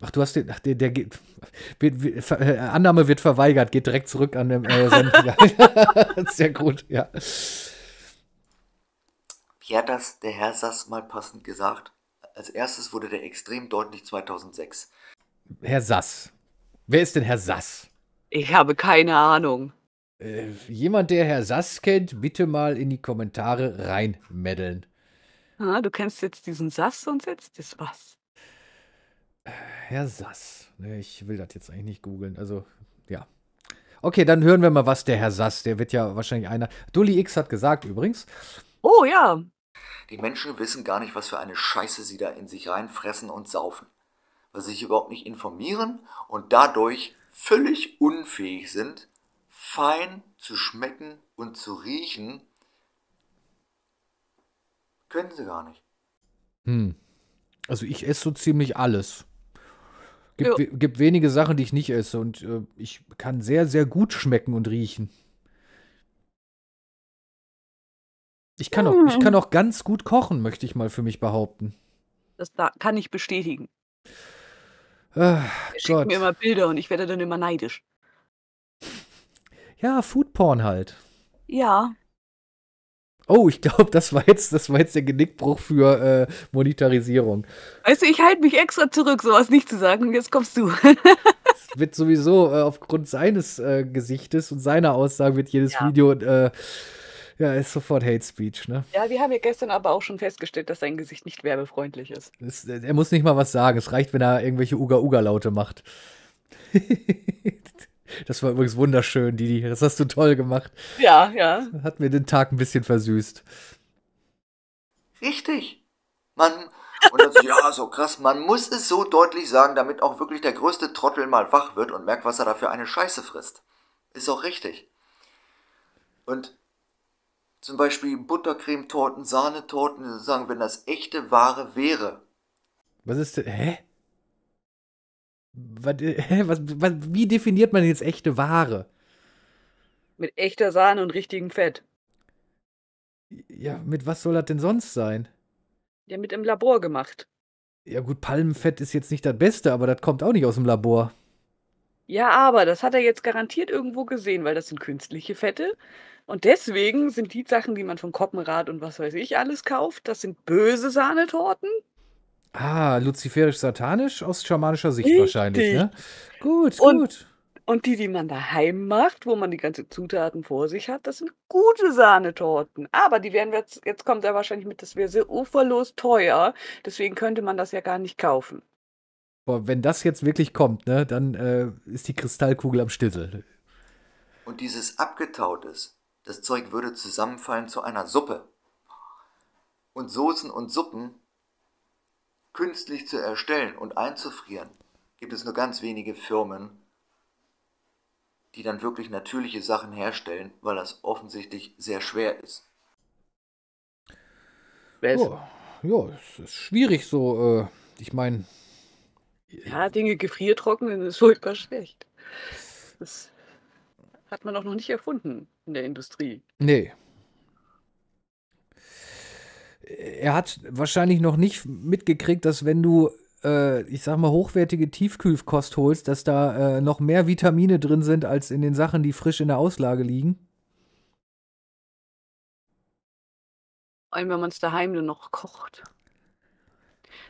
Ach, du hast den, ach, der, der geht, wird, wird, äh, Annahme wird verweigert, geht direkt zurück an den äh, Sender. Sehr gut, ja. Wie hat das der Herr Sass mal passend gesagt? Als erstes wurde der extrem deutlich 2006. Herr Sass. Wer ist denn Herr Sass? Ich habe keine Ahnung. Äh, jemand, der Herr Sass kennt, bitte mal in die Kommentare reinmeddeln. Ah, du kennst jetzt diesen Sass und jetzt ist was. Herr Sass. Ne, ich will das jetzt eigentlich nicht googeln. Also, ja. Okay, dann hören wir mal, was der Herr Sass, der wird ja wahrscheinlich einer. Dulli X hat gesagt übrigens. Oh ja. Die Menschen wissen gar nicht, was für eine Scheiße sie da in sich reinfressen und saufen. Weil sie sich überhaupt nicht informieren und dadurch völlig unfähig sind, fein zu schmecken und zu riechen. Können sie gar nicht. Hm. Also ich esse so ziemlich alles. Gibt, ja. gibt wenige Sachen, die ich nicht esse und äh, ich kann sehr, sehr gut schmecken und riechen. Ich kann, auch, ich kann auch ganz gut kochen, möchte ich mal für mich behaupten. Das da kann ich bestätigen. Ach, schicke mir immer Bilder und ich werde dann immer neidisch. Ja, Foodporn halt. Ja. Oh, ich glaube, das war jetzt, das war jetzt der Genickbruch für äh, Monetarisierung. Weißt du, ich halte mich extra zurück, sowas nicht zu sagen. Und jetzt kommst du. es wird sowieso äh, aufgrund seines äh, Gesichtes und seiner Aussagen wird jedes ja. Video äh, ja, ist sofort Hate Speech, ne? Ja, wir haben ja gestern aber auch schon festgestellt, dass sein Gesicht nicht werbefreundlich ist. Es, er muss nicht mal was sagen. Es reicht, wenn er irgendwelche Uga-Uga-Laute macht. Das war übrigens wunderschön, Didi. Das hast du toll gemacht. Ja, ja. Hat mir den Tag ein bisschen versüßt. Richtig. Man, und das, ja, so krass, man muss es so deutlich sagen, damit auch wirklich der größte Trottel mal wach wird und merkt, was er dafür eine Scheiße frisst. Ist auch richtig. Und zum Beispiel Buttercremetorten, Sahnetorten, sagen, wenn das echte Ware wäre. Was ist denn, hä? Was, was, was, wie definiert man jetzt echte Ware? Mit echter Sahne und richtigem Fett. Ja, mit was soll das denn sonst sein? Ja, mit im Labor gemacht. Ja, gut, Palmenfett ist jetzt nicht das Beste, aber das kommt auch nicht aus dem Labor. Ja, aber das hat er jetzt garantiert irgendwo gesehen, weil das sind künstliche Fette. Und deswegen sind die Sachen, die man von Koppenrad und was weiß ich alles kauft, das sind böse Sahnetorten. Ah, luziferisch-satanisch aus schamanischer Sicht Richtig. wahrscheinlich, ne? Gut, und, gut. Und die, die man daheim macht, wo man die ganzen Zutaten vor sich hat, das sind gute Sahnetorten. Aber die werden jetzt, jetzt kommt er wahrscheinlich mit, das wäre sehr uferlos teuer. Deswegen könnte man das ja gar nicht kaufen. Boah, wenn das jetzt wirklich kommt, ne, dann äh, ist die Kristallkugel am Stissel. Und dieses Abgetautes, das Zeug würde zusammenfallen zu einer Suppe. Und Soßen und Suppen künstlich zu erstellen und einzufrieren, gibt es nur ganz wenige Firmen, die dann wirklich natürliche Sachen herstellen, weil das offensichtlich sehr schwer ist. Oh, ja, es ist schwierig so. Äh, ich meine. Ja, Dinge gefriertrocknen ist furchtbar schlecht. Das hat man auch noch nicht erfunden in der Industrie. Nee, er hat wahrscheinlich noch nicht mitgekriegt, dass wenn du äh, ich sag mal, hochwertige Tiefkühlkost holst, dass da äh, noch mehr Vitamine drin sind als in den Sachen, die frisch in der Auslage liegen? Vor allem, wenn man es daheim dann noch kocht.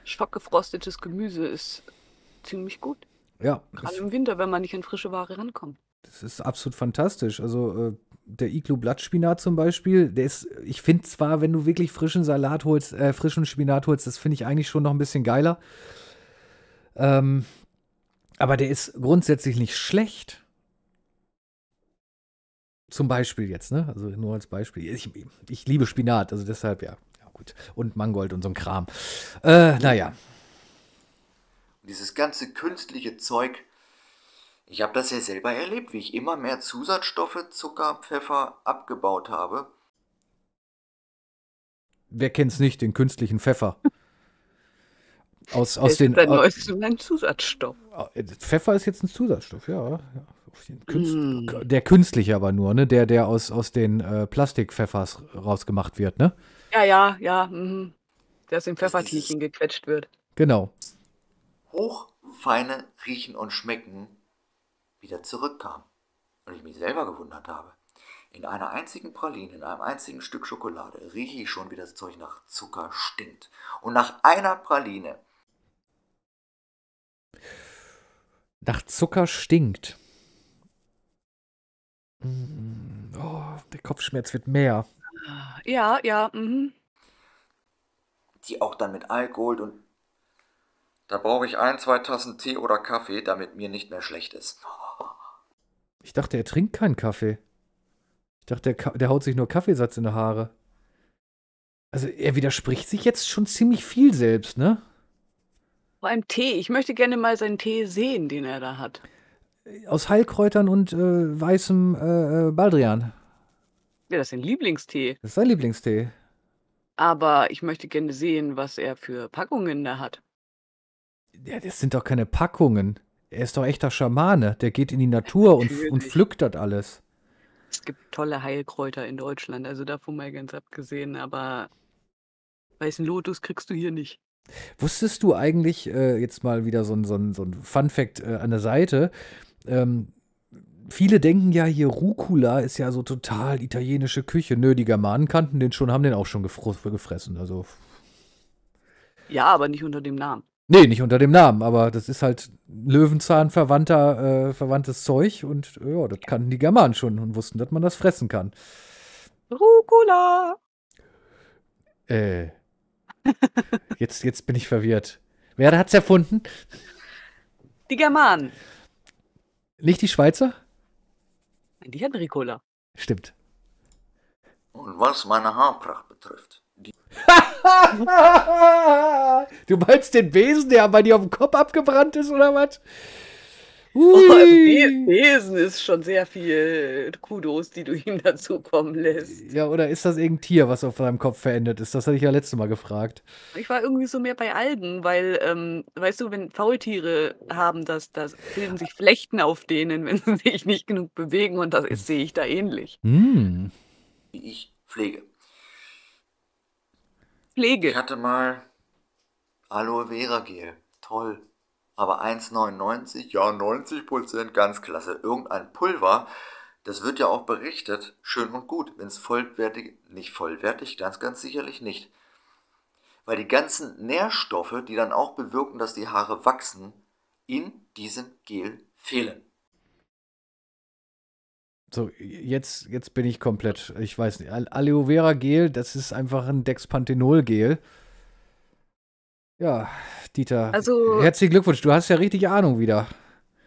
Schockgefrostetes Gemüse ist ziemlich gut. Ja. Gerade im Winter, wenn man nicht an frische Ware rankommt. Das ist absolut fantastisch. Also, äh, der Iglo Blattspinat zum Beispiel, der ist, ich finde zwar, wenn du wirklich frischen Salat holst, äh, frischen Spinat holst, das finde ich eigentlich schon noch ein bisschen geiler. Ähm, aber der ist grundsätzlich nicht schlecht. Zum Beispiel jetzt, ne? Also nur als Beispiel. Ich, ich liebe Spinat, also deshalb ja. ja gut. Und Mangold und so ein Kram. Äh, naja. Dieses ganze künstliche Zeug, ich habe das ja selber erlebt, wie ich immer mehr Zusatzstoffe, Zucker, Pfeffer abgebaut habe. Wer kennt's nicht, den künstlichen Pfeffer? Aus, aus das den, der ein, aus, ein Zusatzstoff. Ah, Pfeffer ist jetzt ein Zusatzstoff, ja. Künst, mm. Der künstliche aber nur, ne? Der, der aus, aus den äh, Plastikpfeffers rausgemacht wird, ne? Ja, ja, ja. Mh. Der aus den Pfeffertierchen gequetscht wird. Genau. Hochfeine riechen und schmecken wieder zurückkam und ich mich selber gewundert habe. In einer einzigen Praline, in einem einzigen Stück Schokolade rieche ich schon, wie das Zeug nach Zucker stinkt. Und nach einer Praline. Nach Zucker stinkt. Mm, oh, der Kopfschmerz wird mehr. Ja, ja. Mhm. Die auch dann mit Alkohol und... Da brauche ich ein, zwei Tassen Tee oder Kaffee, damit mir nicht mehr schlecht ist. Oh. Ich dachte, er trinkt keinen Kaffee. Ich dachte, der, der haut sich nur Kaffeesatz in die Haare. Also er widerspricht sich jetzt schon ziemlich viel selbst, ne? Vor allem Tee. Ich möchte gerne mal seinen Tee sehen, den er da hat. Aus Heilkräutern und äh, weißem äh, äh Baldrian. Ja, das ist sein Lieblingstee. Das ist sein Lieblingstee. Aber ich möchte gerne sehen, was er für Packungen da hat. Ja, das sind doch keine Packungen er ist doch echter Schamane. Der geht in die Natur und, und pflückt das alles. Es gibt tolle Heilkräuter in Deutschland, also davon mal ganz abgesehen, aber weißen Lotus kriegst du hier nicht. Wusstest du eigentlich, äh, jetzt mal wieder so ein, so ein, so ein Fun-Fact äh, an der Seite, ähm, viele denken ja hier, Rucola ist ja so total italienische Küche. Nö, die Germanen kannten den schon, haben den auch schon gefressen. Also. Ja, aber nicht unter dem Namen. Nee, nicht unter dem Namen, aber das ist halt Löwenzahn-verwandter, äh, verwandtes Zeug und ja, das kannten die Germanen schon und wussten, dass man das fressen kann. Rucola! Äh. jetzt, jetzt bin ich verwirrt. Wer hat's erfunden? Die Germanen. Nicht die Schweizer? Die hatten Ricola. Stimmt. Und was meine Haarpracht betrifft, du meinst den Besen, der bei dir auf dem Kopf abgebrannt ist, oder was? Oh, also Besen ist schon sehr viel Kudos, die du ihm dazukommen lässt. Ja, oder ist das irgendein Tier, was auf seinem Kopf verendet ist? Das hatte ich ja letztes Mal gefragt. Ich war irgendwie so mehr bei Algen, weil, ähm, weißt du, wenn Faultiere haben, das, das bilden sich Flechten auf denen, wenn sie sich nicht genug bewegen und das sehe ich da ähnlich. Hm. Ich pflege. Pflege. Ich hatte mal Aloe Vera Gel. Toll. Aber 1,99, ja 90 Prozent, ganz klasse. Irgendein Pulver, das wird ja auch berichtet, schön und gut. Wenn es vollwertig, nicht vollwertig, ganz, ganz sicherlich nicht. Weil die ganzen Nährstoffe, die dann auch bewirken, dass die Haare wachsen, in diesem Gel fehlen. So, jetzt, jetzt bin ich komplett, ich weiß nicht, Aloe Vera Gel, das ist einfach ein Dexpanthenol Gel. Ja, Dieter, also, herzlichen Glückwunsch, du hast ja richtig Ahnung wieder.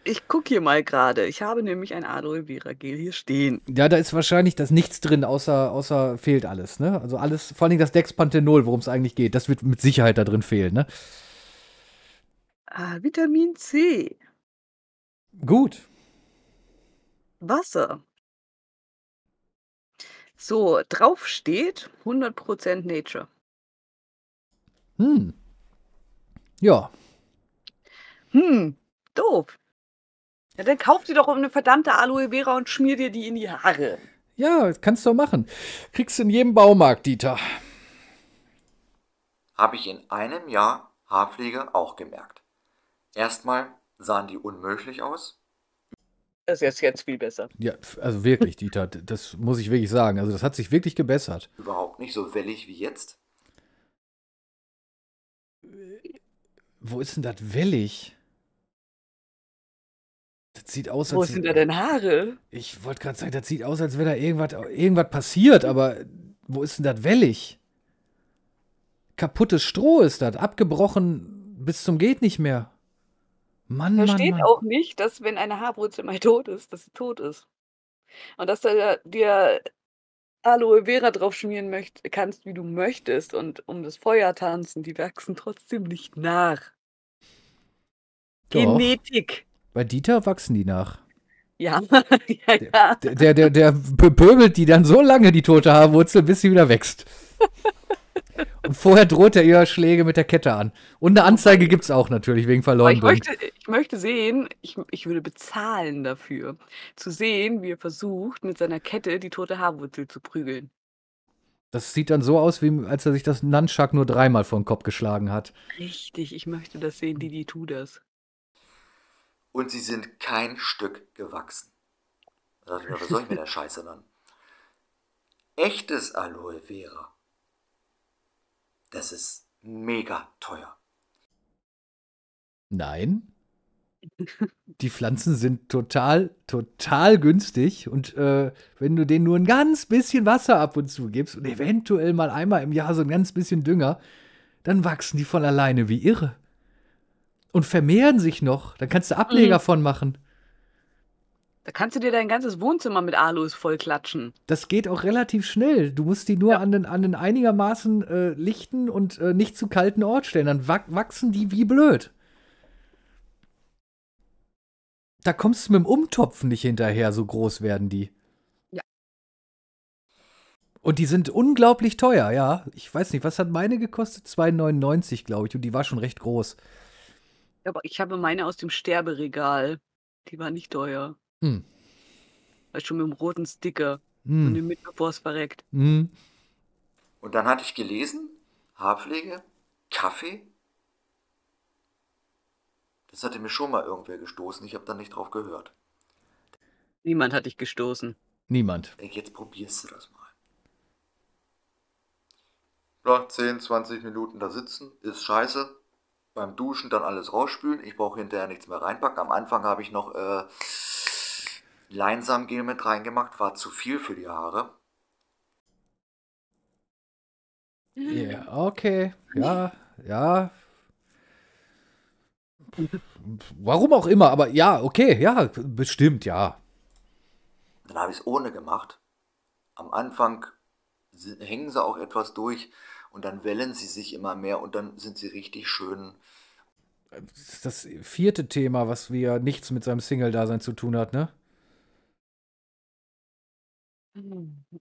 Ich gucke hier mal gerade. Ich habe nämlich ein Aloe Vera Gel hier stehen. Ja, da ist wahrscheinlich das nichts drin, außer, außer fehlt alles, ne? Also alles, vor allem das Dexpanthenol, worum es eigentlich geht, das wird mit Sicherheit da drin fehlen, ne? Ah, Vitamin C. Gut. Wasser. So, drauf steht 100% Nature. Hm. Ja. Hm, doof. Ja, dann kauf dir doch eine verdammte Aloe Vera und schmier dir die in die Haare. Ja, kannst du machen. Kriegst du in jedem Baumarkt, Dieter. Habe ich in einem Jahr Haarpflege auch gemerkt. Erstmal sahen die unmöglich aus, das ist jetzt, viel besser. Ja, also wirklich, Dieter, das muss ich wirklich sagen. Also das hat sich wirklich gebessert. Überhaupt nicht so wellig wie jetzt. Wo ist denn das wellig? Das sieht aus, Wo als. Wo sind da denn Haare? Ich wollte gerade sagen, das sieht aus, als wäre da irgendwas, irgendwas passiert, aber wo ist denn das wellig? Kaputtes Stroh ist das, abgebrochen bis zum Geht nicht mehr. Man Versteht Mann, Mann. auch nicht, dass wenn eine Haarwurzel mal tot ist, dass sie tot ist. Und dass du dir Aloe Vera drauf schmieren möcht kannst, wie du möchtest. Und um das Feuer tanzen, die wachsen trotzdem nicht nach. Doch. Genetik. Bei Dieter wachsen die nach. Ja, ja, ja. Der, der, der, der bepöbelt die dann so lange, die tote Haarwurzel, bis sie wieder wächst. Und vorher droht er ihr Schläge mit der Kette an. Und eine Anzeige gibt es auch natürlich wegen Verleumdung. Ich möchte, ich möchte, sehen, ich, ich würde bezahlen dafür, zu sehen, wie er versucht, mit seiner Kette die tote Haarwurzel zu prügeln. Das sieht dann so aus, wie als er sich das Nunchuck nur dreimal vor den Kopf geschlagen hat. Richtig, ich möchte das sehen, die, die tu das. Und sie sind kein Stück gewachsen. Da dachte ich mir, was soll ich mit der Scheiße dann? Echtes Aloe Vera das ist mega teuer. Nein. Die Pflanzen sind total, total günstig. Und äh, wenn du denen nur ein ganz bisschen Wasser ab und zu gibst und eventuell mal einmal im Jahr so ein ganz bisschen Dünger, dann wachsen die von alleine wie irre. Und vermehren sich noch. Dann kannst du Ableger mhm. von machen. Da kannst du dir dein ganzes Wohnzimmer mit Alus vollklatschen. Das geht auch relativ schnell. Du musst die nur ja. an, den, an den einigermaßen äh, lichten und äh, nicht zu kalten Ort stellen. Dann wachsen die wie blöd. Da kommst du mit dem Umtopfen nicht hinterher, so groß werden die. Ja. Und die sind unglaublich teuer, ja. Ich weiß nicht, was hat meine gekostet? 2,99, glaube ich. Und die war schon recht groß. Aber ich habe meine aus dem Sterberegal. Die war nicht teuer. Hm. Also schon mit dem roten Sticker mhm. und dem Mittelboss verreckt. Hm. Und dann hatte ich gelesen, Haarpflege, Kaffee. Das hatte mir schon mal irgendwer gestoßen. Ich habe da nicht drauf gehört. Niemand hat dich gestoßen. Niemand. Ey, jetzt probierst du das mal. Ja, 10, 20 Minuten da sitzen, ist scheiße. Beim Duschen dann alles rausspülen. Ich brauche hinterher nichts mehr reinpacken. Am Anfang habe ich noch äh, Leinsamgel mit reingemacht, war zu viel für die Haare. Ja, yeah, mhm. okay. Ja, ja. Warum auch immer, aber ja, okay, ja, bestimmt, ja. Dann habe ich es ohne gemacht. Am Anfang hängen sie auch etwas durch und dann wellen sie sich immer mehr und dann sind sie richtig schön. Das, ist das vierte Thema, was wir nichts mit seinem Single-Dasein zu tun hat, ne?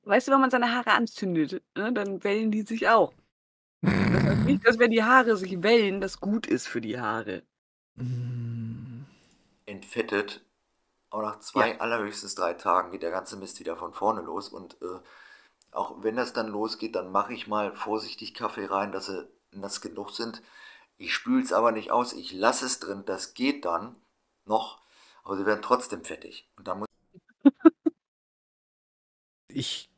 Weißt du, wenn man seine Haare anzündet, ne, dann wellen die sich auch. Das heißt nicht, dass wenn die Haare sich wellen, das gut ist für die Haare. Mm. Entfettet. Aber nach zwei, ja. allerhöchstens drei Tagen geht der ganze Mist wieder von vorne los. Und äh, auch wenn das dann losgeht, dann mache ich mal vorsichtig Kaffee rein, dass sie nass genug sind. Ich spüle es aber nicht aus, ich lasse es drin, das geht dann noch, aber sie werden trotzdem fettig. Und dann muss ich.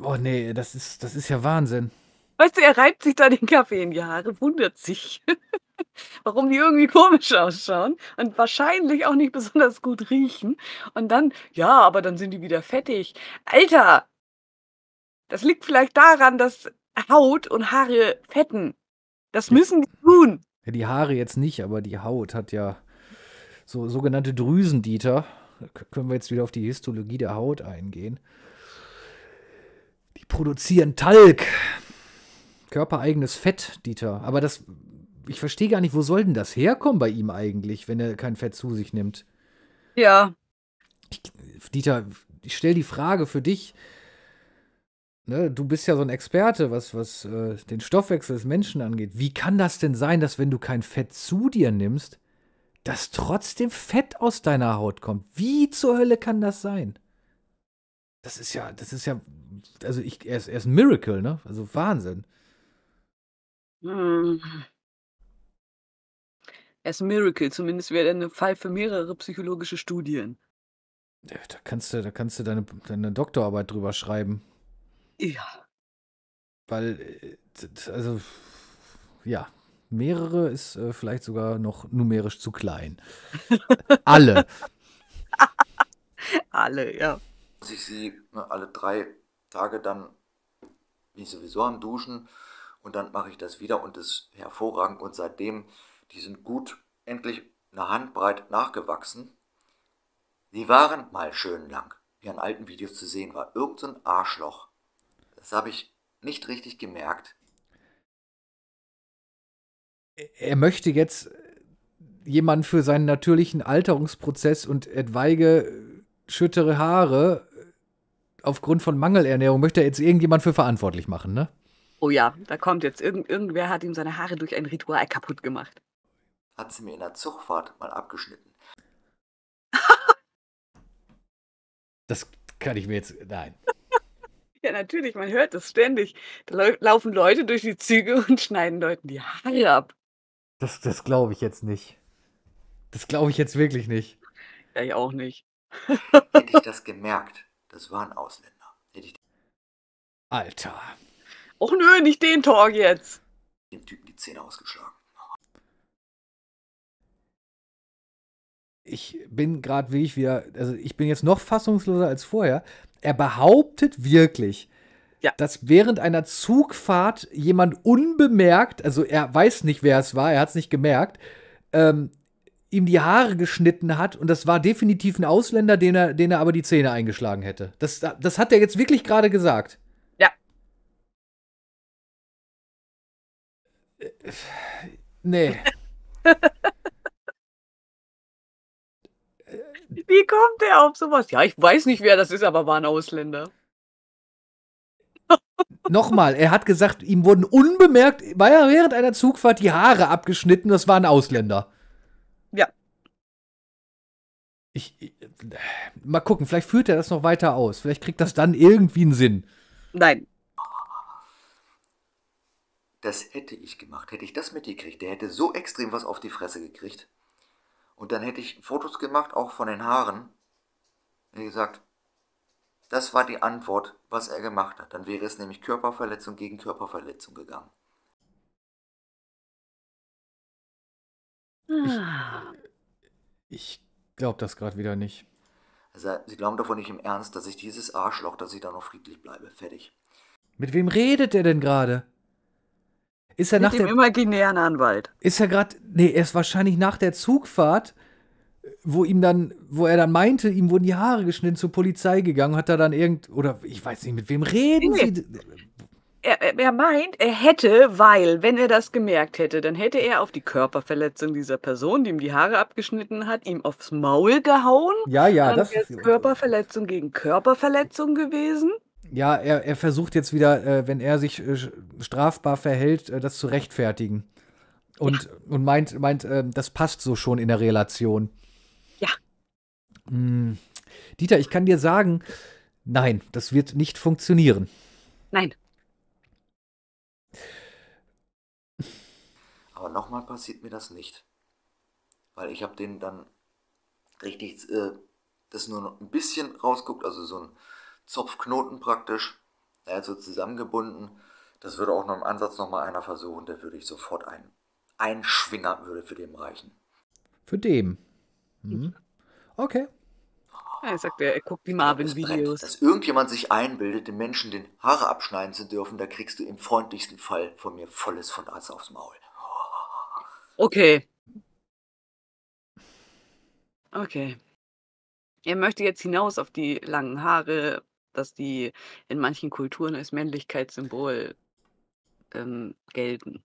Oh nee, das ist, das ist ja Wahnsinn. Weißt du, er reibt sich da den Kaffee in die Haare, wundert sich, warum die irgendwie komisch ausschauen und wahrscheinlich auch nicht besonders gut riechen. Und dann, ja, aber dann sind die wieder fettig. Alter! Das liegt vielleicht daran, dass Haut und Haare fetten. Das müssen die tun. Ja, die Haare jetzt nicht, aber die Haut hat ja so sogenannte Drüsendieter. Können wir jetzt wieder auf die Histologie der Haut eingehen? produzieren Talg, körpereigenes Fett, Dieter. Aber das, ich verstehe gar nicht, wo soll denn das herkommen bei ihm eigentlich, wenn er kein Fett zu sich nimmt? Ja. Ich, Dieter, ich stelle die Frage für dich. Ne, du bist ja so ein Experte, was, was äh, den Stoffwechsel des Menschen angeht. Wie kann das denn sein, dass wenn du kein Fett zu dir nimmst, dass trotzdem Fett aus deiner Haut kommt? Wie zur Hölle kann das sein? Das ist ja, das ist ja, also ich, er ist, er ist ein Miracle, ne? Also Wahnsinn. Hm. Er ist ein Miracle, zumindest wäre er ein Fall für mehrere psychologische Studien. da kannst du, da kannst du deine, deine Doktorarbeit drüber schreiben. Ja. Weil, äh, also, ja, mehrere ist äh, vielleicht sogar noch numerisch zu klein. Alle. Alle, ja muss ich sie ne, alle drei Tage dann, bin ich sowieso am Duschen und dann mache ich das wieder und ist hervorragend und seitdem, die sind gut, endlich eine Handbreit nachgewachsen. Die waren mal schön lang, wie an alten Videos zu sehen war. Irgend so ein Arschloch. Das habe ich nicht richtig gemerkt. Er möchte jetzt jemanden für seinen natürlichen Alterungsprozess und etwaige schüttere Haare aufgrund von Mangelernährung möchte er jetzt irgendjemand für verantwortlich machen, ne? Oh ja, da kommt jetzt. Irgend, irgendwer hat ihm seine Haare durch ein Ritual kaputt gemacht. Hat sie mir in der Zugfahrt mal abgeschnitten. das kann ich mir jetzt. Nein. Ja, natürlich, man hört es ständig. Da lau laufen Leute durch die Züge und schneiden Leuten die Haare ab. Das, das glaube ich jetzt nicht. Das glaube ich jetzt wirklich nicht. Ja, ich auch nicht. Hätte ich das gemerkt. Das waren Ausländer. Alter. Och nö, nicht den Tor jetzt. Dem Typen die Zähne ausgeschlagen. Ich bin gerade wirklich wieder, also ich bin jetzt noch fassungsloser als vorher. Er behauptet wirklich, ja. dass während einer Zugfahrt jemand unbemerkt, also er weiß nicht, wer es war, er hat es nicht gemerkt, ähm, ihm die Haare geschnitten hat und das war definitiv ein Ausländer, den er, den er aber die Zähne eingeschlagen hätte. Das, das hat er jetzt wirklich gerade gesagt. Ja. Äh, nee. Wie kommt er auf sowas? Ja, ich weiß nicht, wer das ist, aber war ein Ausländer. Nochmal, er hat gesagt, ihm wurden unbemerkt, war ja während einer Zugfahrt die Haare abgeschnitten, das war ein Ausländer. Ich, ich, mal gucken, vielleicht führt er das noch weiter aus. Vielleicht kriegt das dann irgendwie einen Sinn. Nein. Das hätte ich gemacht. Hätte ich das mitgekriegt, der hätte so extrem was auf die Fresse gekriegt. Und dann hätte ich Fotos gemacht, auch von den Haaren. Wie gesagt, das war die Antwort, was er gemacht hat. Dann wäre es nämlich Körperverletzung gegen Körperverletzung gegangen. Ah. Ich, ich Glaubt das gerade wieder nicht. Also, sie glauben davon nicht im Ernst, dass ich dieses Arschloch, dass ich da noch friedlich bleibe. Fertig. Mit wem redet er denn gerade? Ist er Mit nach dem der, imaginären Anwalt. Ist er gerade. Nee, er ist wahrscheinlich nach der Zugfahrt, wo ihm dann, wo er dann meinte, ihm wurden die Haare geschnitten, zur Polizei gegangen, hat er dann irgend. Oder ich weiß nicht, mit wem reden nee. sie er, er meint, er hätte, weil, wenn er das gemerkt hätte, dann hätte er auf die Körperverletzung dieser Person, die ihm die Haare abgeschnitten hat, ihm aufs Maul gehauen. Ja, ja, dann das ist Körperverletzung gegen Körperverletzung gewesen. Ja, er, er versucht jetzt wieder, äh, wenn er sich äh, strafbar verhält, äh, das zu rechtfertigen. Und, ja. und meint, meint ähm, das passt so schon in der Relation. Ja. Hm. Dieter, ich kann dir sagen, nein, das wird nicht funktionieren. Nein. Aber nochmal passiert mir das nicht. Weil ich habe den dann richtig äh, das nur noch ein bisschen rausguckt, also so ein Zopfknoten praktisch. Er hat zusammengebunden. Das würde auch noch im Ansatz nochmal einer versuchen, der würde ich sofort ein. Ein Schwinger würde für den reichen. Für den? Mhm. Okay. Ja, er sagt, er, er guckt die Marvin-Videos. dass irgendjemand sich einbildet, den Menschen den Haare abschneiden zu dürfen, da kriegst du im freundlichsten Fall von mir volles von Arzt aufs Maul. Okay. Okay. Er möchte jetzt hinaus auf die langen Haare, dass die in manchen Kulturen als Männlichkeitssymbol ähm, gelten.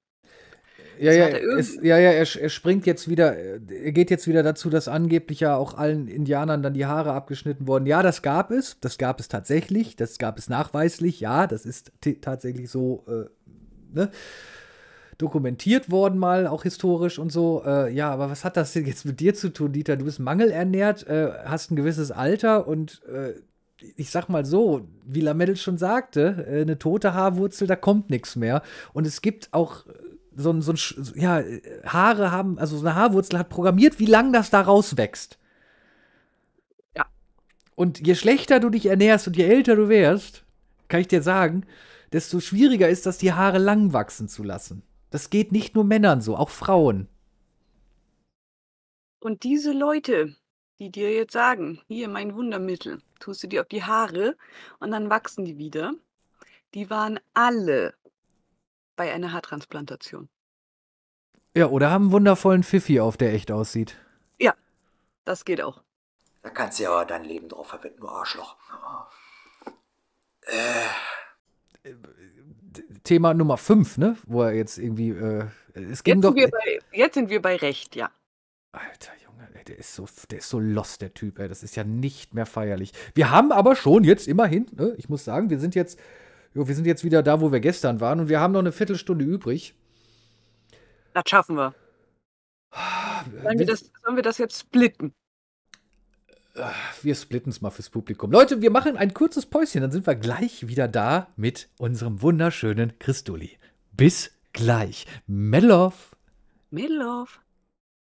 Ja ja, ist, ja, ja, er, er, springt jetzt wieder, er geht jetzt wieder dazu, dass angeblich ja auch allen Indianern dann die Haare abgeschnitten wurden. Ja, das gab es, das gab es tatsächlich, das gab es nachweislich, ja, das ist tatsächlich so, äh, ne? dokumentiert worden, mal auch historisch und so. Äh, ja, aber was hat das denn jetzt mit dir zu tun, Dieter? Du bist mangelernährt, äh, hast ein gewisses Alter und äh, ich sag mal so, wie Lamedel schon sagte, äh, eine tote Haarwurzel, da kommt nichts mehr. Und es gibt auch äh, so ein, so ein, ja, Haare haben, also so eine Haarwurzel hat programmiert, wie lang das da rauswächst. Ja. Und je schlechter du dich ernährst und je älter du wärst, kann ich dir sagen, desto schwieriger ist das, die Haare lang wachsen zu lassen. Das geht nicht nur Männern so, auch Frauen. Und diese Leute, die dir jetzt sagen, hier mein Wundermittel, tust du dir auf die Haare und dann wachsen die wieder, die waren alle bei einer Haartransplantation. Ja, oder haben einen wundervollen Pfiffi auf, der echt aussieht. Ja, das geht auch. Da kannst du ja dein Leben drauf verwenden, du Arschloch. Ah. Äh. äh Thema Nummer 5, ne? Wo er jetzt irgendwie. Äh, es ging jetzt, doch, sind bei, jetzt sind wir bei Recht, ja. Alter, Junge, ey, der ist so, der ist so lost, der Typ, ey. Das ist ja nicht mehr feierlich. Wir haben aber schon jetzt immerhin, ne? Ich muss sagen, wir sind jetzt. Jo, wir sind jetzt wieder da, wo wir gestern waren und wir haben noch eine Viertelstunde übrig. Das schaffen wir. Ah, sollen wir das, sollen wir das jetzt splitten? wir splitten es mal fürs Publikum. Leute, wir machen ein kurzes Päuschen, dann sind wir gleich wieder da mit unserem wunderschönen Christuli. Bis gleich. Melov. Melov.